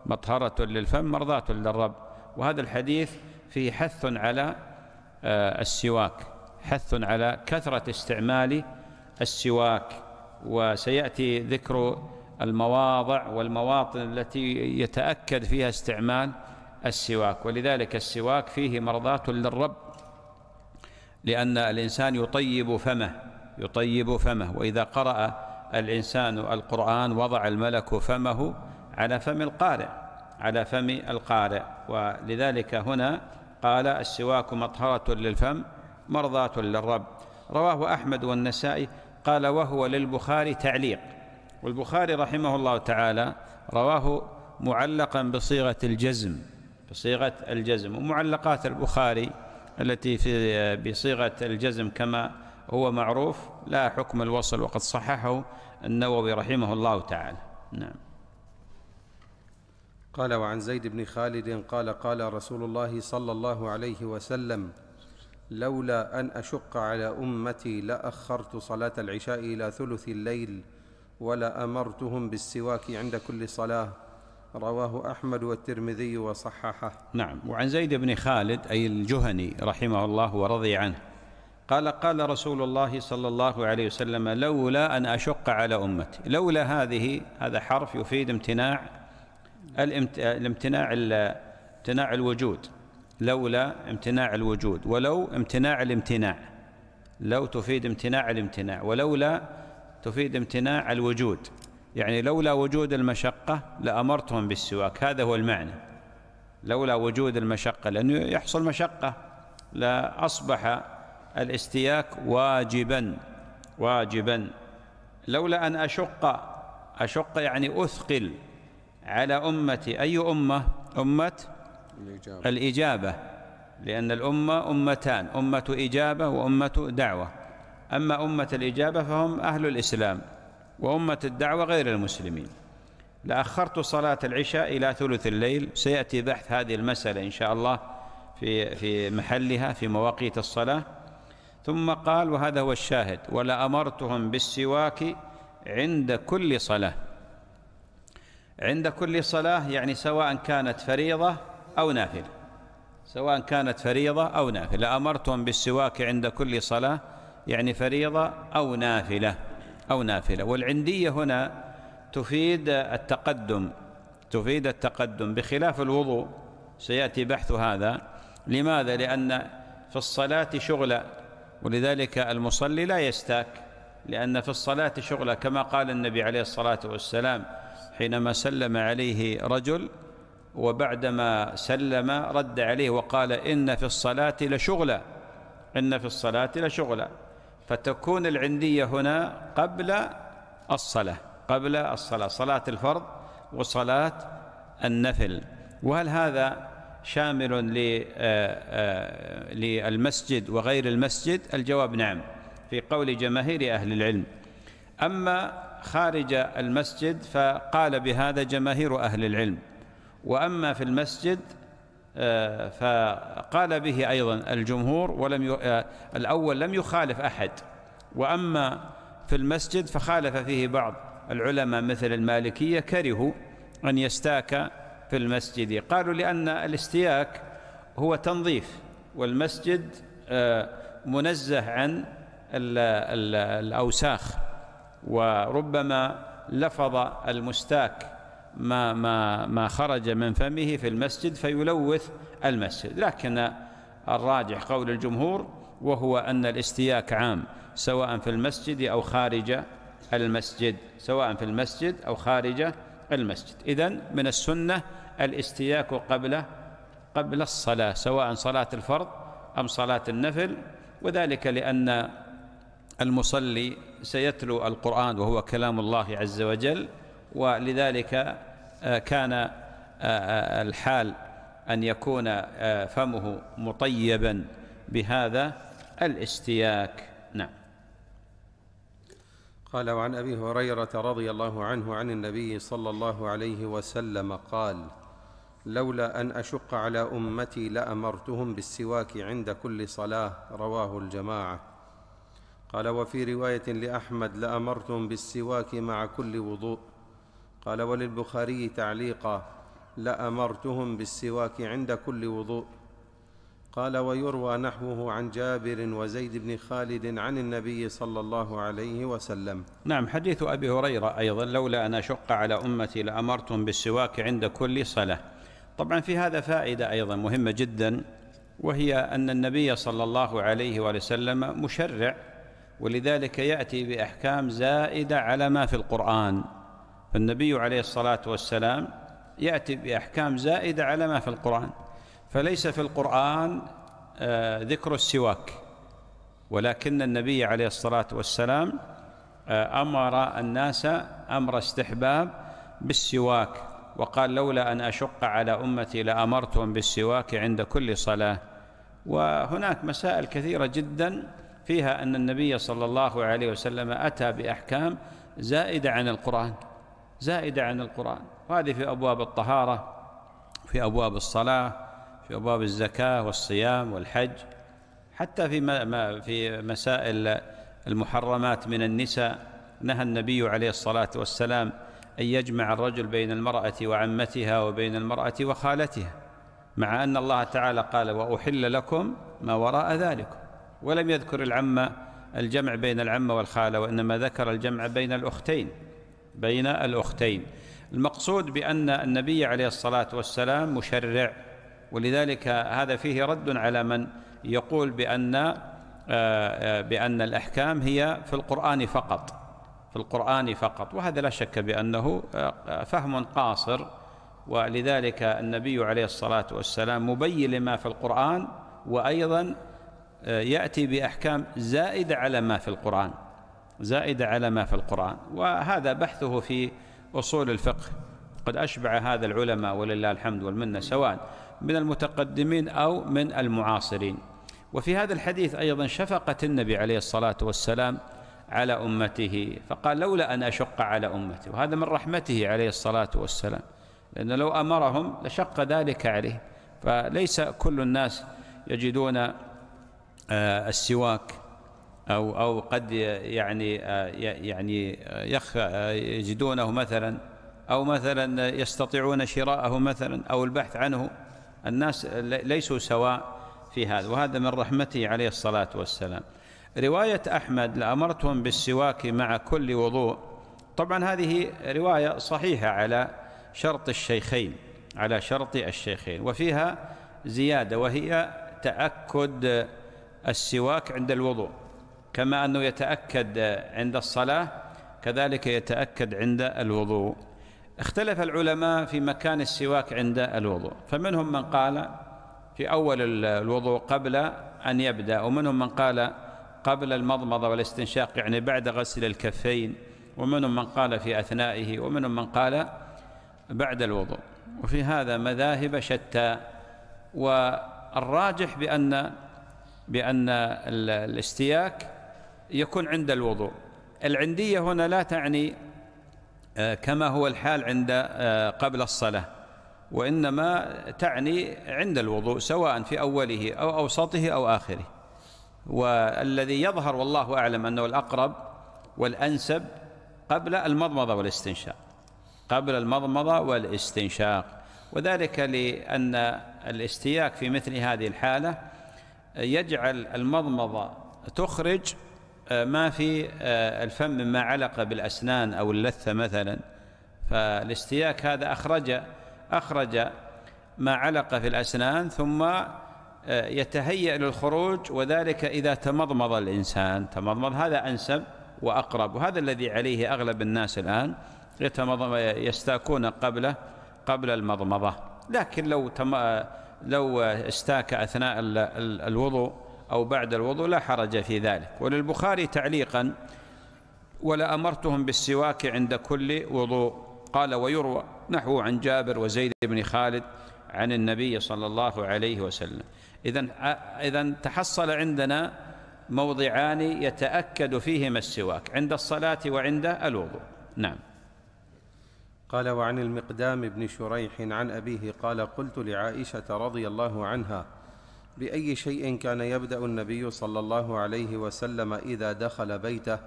مطهره للفم مرضاه للرب وهذا الحديث فيه حث على آه، السواك حث على كثره استعمال السواك وسياتي ذكر المواضع والمواطن التي يتاكد فيها استعمال السواك ولذلك السواك فيه مرضاة للرب لأن الإنسان يطيب فمه يطيب فمه وإذا قرأ الإنسان القرآن وضع الملك فمه على فم القارئ على فم القارئ ولذلك هنا قال السواك مطهرة للفم مرضاة للرب رواه أحمد والنسائي قال وهو للبخاري تعليق والبخاري رحمه الله تعالى رواه معلقا بصيغة الجزم بصيغة الجزم ومعلقات البخاري التي في بصيغة الجزم كما هو معروف لا حكم الوصل وقد صححه النووي رحمه الله تعالى نعم قال وعن زيد بن خالد قال قال رسول الله صلى الله عليه وسلم لولا ان اشق على امتي لاخرت صلاه العشاء الى ثلث الليل ولامرتهم بالسواك عند كل صلاه رواه أحمد والترمذي وصححه نعم وعن زيد بن خالد أي الجهني رحمه الله ورضي عنه قال قال رسول الله صلى الله عليه وسلم لولا أن أشق على أمتي لولا هذه هذا حرف يفيد امتناع الامتناع امتناع الوجود لولا امتناع الوجود ولو امتناع الامتناع لو تفيد امتناع الامتناع ولولا تفيد امتناع الوجود يعني لولا وجود المشقة لأمرتهم بالسواك هذا هو المعنى لولا وجود المشقة لأنه يحصل مشقة لأصبح الاستياك واجبا واجبا لولا أن أشق أشق يعني أثقل على أمتي أي أمة أمة الإجابة, الإجابة لأن الأمة أمتان أمة إجابة وأمة دعوة أما أمة الإجابة فهم أهل الإسلام وأمة الدعوة غير المسلمين لأخرت صلاة العشاء إلى ثلث الليل سيأتي بحث هذه المسألة إن شاء الله في في محلها في مواقيت الصلاة ثم قال وهذا هو الشاهد ولأمرتهم بالسواك عند كل صلاة عند كل صلاة يعني سواء كانت فريضة أو نافلة سواء كانت فريضة أو نافلة أمرتهم بالسواك عند كل صلاة يعني فريضة أو نافلة أو نافلة والعندية هنا تفيد التقدم تفيد التقدم بخلاف الوضوء سيأتي بحث هذا لماذا؟ لأن في الصلاة شغلة ولذلك المصلي لا يستاك لأن في الصلاة شغلة كما قال النبي عليه الصلاة والسلام حينما سلم عليه رجل وبعدما سلم رد عليه وقال إن في الصلاة لشغلة إن في الصلاة لشغلة فتكون العندية هنا قبل الصلاة قبل الصلاة صلاة الفرض وصلاة النفل وهل هذا شامل آه، آه، للمسجد وغير المسجد الجواب نعم في قول جماهير أهل العلم أما خارج المسجد فقال بهذا جماهير أهل العلم وأما في المسجد آه، فقال به أيضا الجمهور ولم آه، الأول لم يخالف أحد وأما في المسجد فخالف فيه بعض العلماء مثل المالكية كرهوا أن يستاك في المسجد قالوا لأن الاستياك هو تنظيف والمسجد آه، منزه عن الأوساخ وربما لفظ المستاك ما ما ما خرج من فمه في المسجد فيلوث المسجد لكن الراجح قول الجمهور وهو أن الاستياك عام سواء في المسجد أو خارج المسجد سواء في المسجد أو خارج المسجد إذن من السنة الاستياك قبل قبل الصلاة سواء صلاة الفرض أم صلاة النفل وذلك لأن المصلي سيتلو القرآن وهو كلام الله عز وجل ولذلك آه، كان آه، آه، الحال أن يكون فمه مطيبا بهذا الاستياك نعم قال وعن أبي هريرة رضي الله عنه عن النبي صلى الله عليه وسلم قال لولا أن أشق على أمتي لأمرتهم بالسواك عند كل صلاة رواه الجماعة قال وفي رواية لأحمد لأمرتهم بالسواك مع كل وضوء قال وللبخاري تعليقا لامرتهم بالسواك عند كل وضوء قال ويروى نحوه عن جابر وزيد بن خالد عن النبي صلى الله عليه وسلم نعم حديث ابي هريره ايضا لولا ان اشق على امتي لامرتهم بالسواك عند كل صلاه طبعا في هذا فائده ايضا مهمه جدا وهي ان النبي صلى الله عليه وسلم مشرع ولذلك ياتي باحكام زائده على ما في القران فالنبي عليه الصلاة والسلام يأتي بأحكام زائدة على ما في القرآن فليس في القرآن آه، ذكر السواك ولكن النبي عليه الصلاة والسلام آه، أمر الناس أمر استحباب بالسواك وقال لولا أن أشق على أمتي لأمرتهم بالسواك عند كل صلاة وهناك مسائل كثيرة جدا فيها أن النبي صلى الله عليه وسلم أتى بأحكام زائدة عن القرآن زائدة عن القرآن وهذه في أبواب الطهارة في أبواب الصلاة في أبواب الزكاة والصيام والحج حتى في في مسائل المحرمات من النساء نهى النبي عليه الصلاة والسلام أن يجمع الرجل بين المرأة وعمتها وبين المرأة وخالتها مع أن الله تعالى قال وأحل لكم ما وراء ذلك ولم يذكر العمة الجمع بين العمة والخالة وإنما ذكر الجمع بين الأختين بين الأختين المقصود بأن النبي عليه الصلاة والسلام مشرع ولذلك هذا فيه رد على من يقول بأن آه، آه، بأن الأحكام هي في القرآن فقط في القرآن فقط وهذا لا شك بأنه آه، فهم قاصر ولذلك النبي عليه الصلاة والسلام مبين لما في القرآن وأيضا يأتي بأحكام زائدة على ما في القرآن زائدة على ما في القرآن وهذا بحثه في أصول الفقه قد أشبع هذا العلماء ولله الحمد والمنة سواء من المتقدمين أو من المعاصرين وفي هذا الحديث أيضا شفقة النبي عليه الصلاة والسلام على أمته فقال لولا أن أشق على أمتي وهذا من رحمته عليه الصلاة والسلام لأن لو أمرهم لشق ذلك عليه فليس كل الناس يجدون آه، السواك أو أو قد يعني آه، يعني آه، يخ آه، يجدونه مثلا أو مثلا يستطيعون شراءه مثلا أو البحث عنه الناس ليسوا سواء في هذا وهذا من رحمته عليه الصلاة والسلام رواية أحمد لأمرتهم بالسواك مع كل وضوء طبعا هذه رواية صحيحة على شرط الشيخين على شرط الشيخين وفيها زيادة وهي تأكد السواك عند الوضوء كما أنه يتأكد عند الصلاة كذلك يتأكد عند الوضوء اختلف العلماء في مكان السواك عند الوضوء فمنهم من قال في أول الوضوء قبل أن يبدأ ومنهم من قال قبل المضمضة والاستنشاق يعني بعد غسل الكفين ومنهم من قال في أثنائه ومنهم من قال بعد الوضوء وفي هذا مذاهب شتى والراجح بأن بأن الاستياك يكون عند الوضوء العندية هنا لا تعني آه، كما هو الحال عند آه، قبل الصلاة وإنما تعني عند الوضوء سواء في أوله أو أوسطه أو آخره والذي يظهر والله أعلم أنه الأقرب والأنسب قبل المضمضة والاستنشاق قبل المضمضة والاستنشاق وذلك لأن الاستياك في مثل هذه الحالة آه، يجعل المضمضة تخرج آه، ما في آه، الفم مما علق بالأسنان أو اللثة مثلا فالاستياك هذا أخرج أخرج ما علق في الأسنان ثم آه، يتهيأ للخروج وذلك إذا تمضمض الإنسان تمضمض هذا أنسب وأقرب وهذا الذي عليه أغلب الناس الآن يتمضمض يستاكون قبل قبل المضمضة لكن لو لو استاك أثناء الوضوء أو بعد الوضوء لا حرج في ذلك وللبخاري تعليقا ولا أمرتهم بالسواك عند كل وضوء قال ويروى نحو عن جابر وزيد بن خالد عن النبي صلى الله عليه وسلم إذا إذا تحصل عندنا موضعان يتأكد فيهما السواك عند الصلاة وعند الوضوء نعم قال وعن المقدام بن شريح عن أبيه قال قلت لعائشة رضي الله عنها باي شيء كان يبدا النبي صلى الله عليه وسلم اذا دخل بيته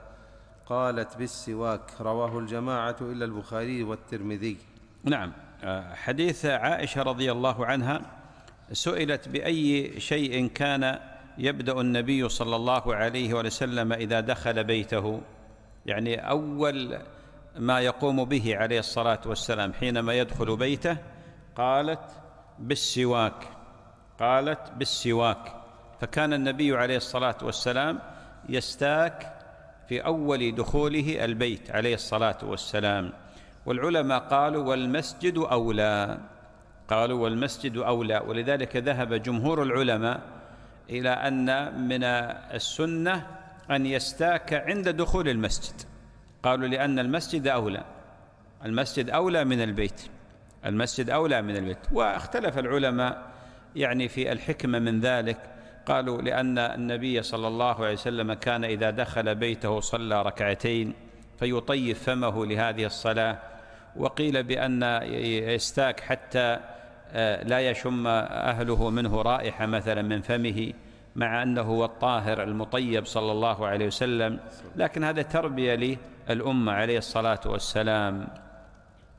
قالت بالسواك رواه الجماعه الا البخاري والترمذي نعم حديث عائشه رضي الله عنها سئلت باي شيء كان يبدا النبي صلى الله عليه وسلم اذا دخل بيته يعني اول ما يقوم به عليه الصلاه والسلام حينما يدخل بيته قالت بالسواك قالت بالسواك فكان النبي عليه الصلاة والسلام يستاك في أول دخوله البيت عليه الصلاة والسلام والعلماء قالوا والمسجد أولى قالوا والمسجد أولى ولذلك ذهب جمهور العلماء إلى أن من السنة أن يستاك عند دخول المسجد قالوا لأن المسجد أولى المسجد أولى من البيت المسجد أولى من البيت واختلف العلماء يعني في الحكمة من ذلك قالوا لأن النبي صلى الله عليه وسلم كان إذا دخل بيته صلى ركعتين فيطيب فمه لهذه الصلاة وقيل بأن يستاك حتى آه، لا يشم أهله منه رائحة مثلا من فمه مع أنه هو الطاهر المطيب صلى الله عليه وسلم لكن هذا تربية للأمة عليه الصلاة والسلام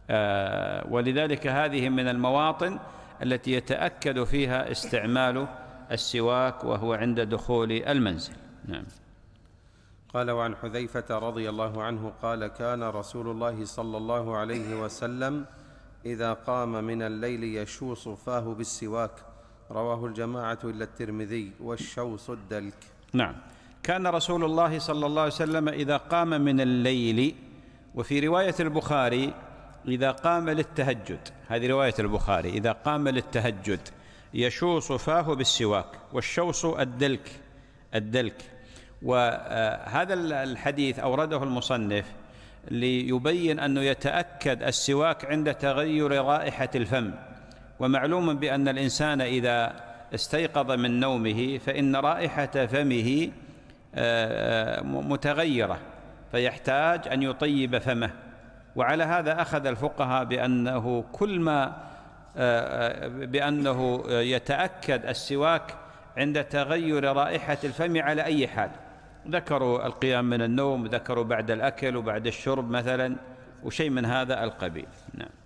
آه، ولذلك هذه من المواطن التي يتأكد فيها استعمال السواك وهو عند دخول المنزل نعم قال وعن حذيفة رضي الله عنه قال كان رسول الله صلى الله عليه وسلم إذا قام من الليل يشوص فاه بالسواك رواه الجماعة إلا الترمذي والشوص الدلك نعم كان رسول الله صلى الله عليه وسلم إذا قام من الليل وفي رواية البخاري إذا قام للتهجد هذه رواية البخاري إذا قام للتهجد يشوص فاه بالسواك والشوص الدلك الدلك وهذا آه، الحديث أورده المصنف ليبين أنه يتأكد السواك عند تغير رائحة الفم ومعلوم بأن الإنسان إذا استيقظ من نومه فإن رائحة فمه آه، آه، متغيرة فيحتاج أن يطيب فمه وعلى هذا أخذ الفقهاء بأنه كل ما آه، آه، بأنه يتأكد السواك عند تغير رائحة الفم على أي حال ذكروا القيام من النوم ذكروا بعد الأكل وبعد الشرب مثلا وشيء من هذا القبيل نعم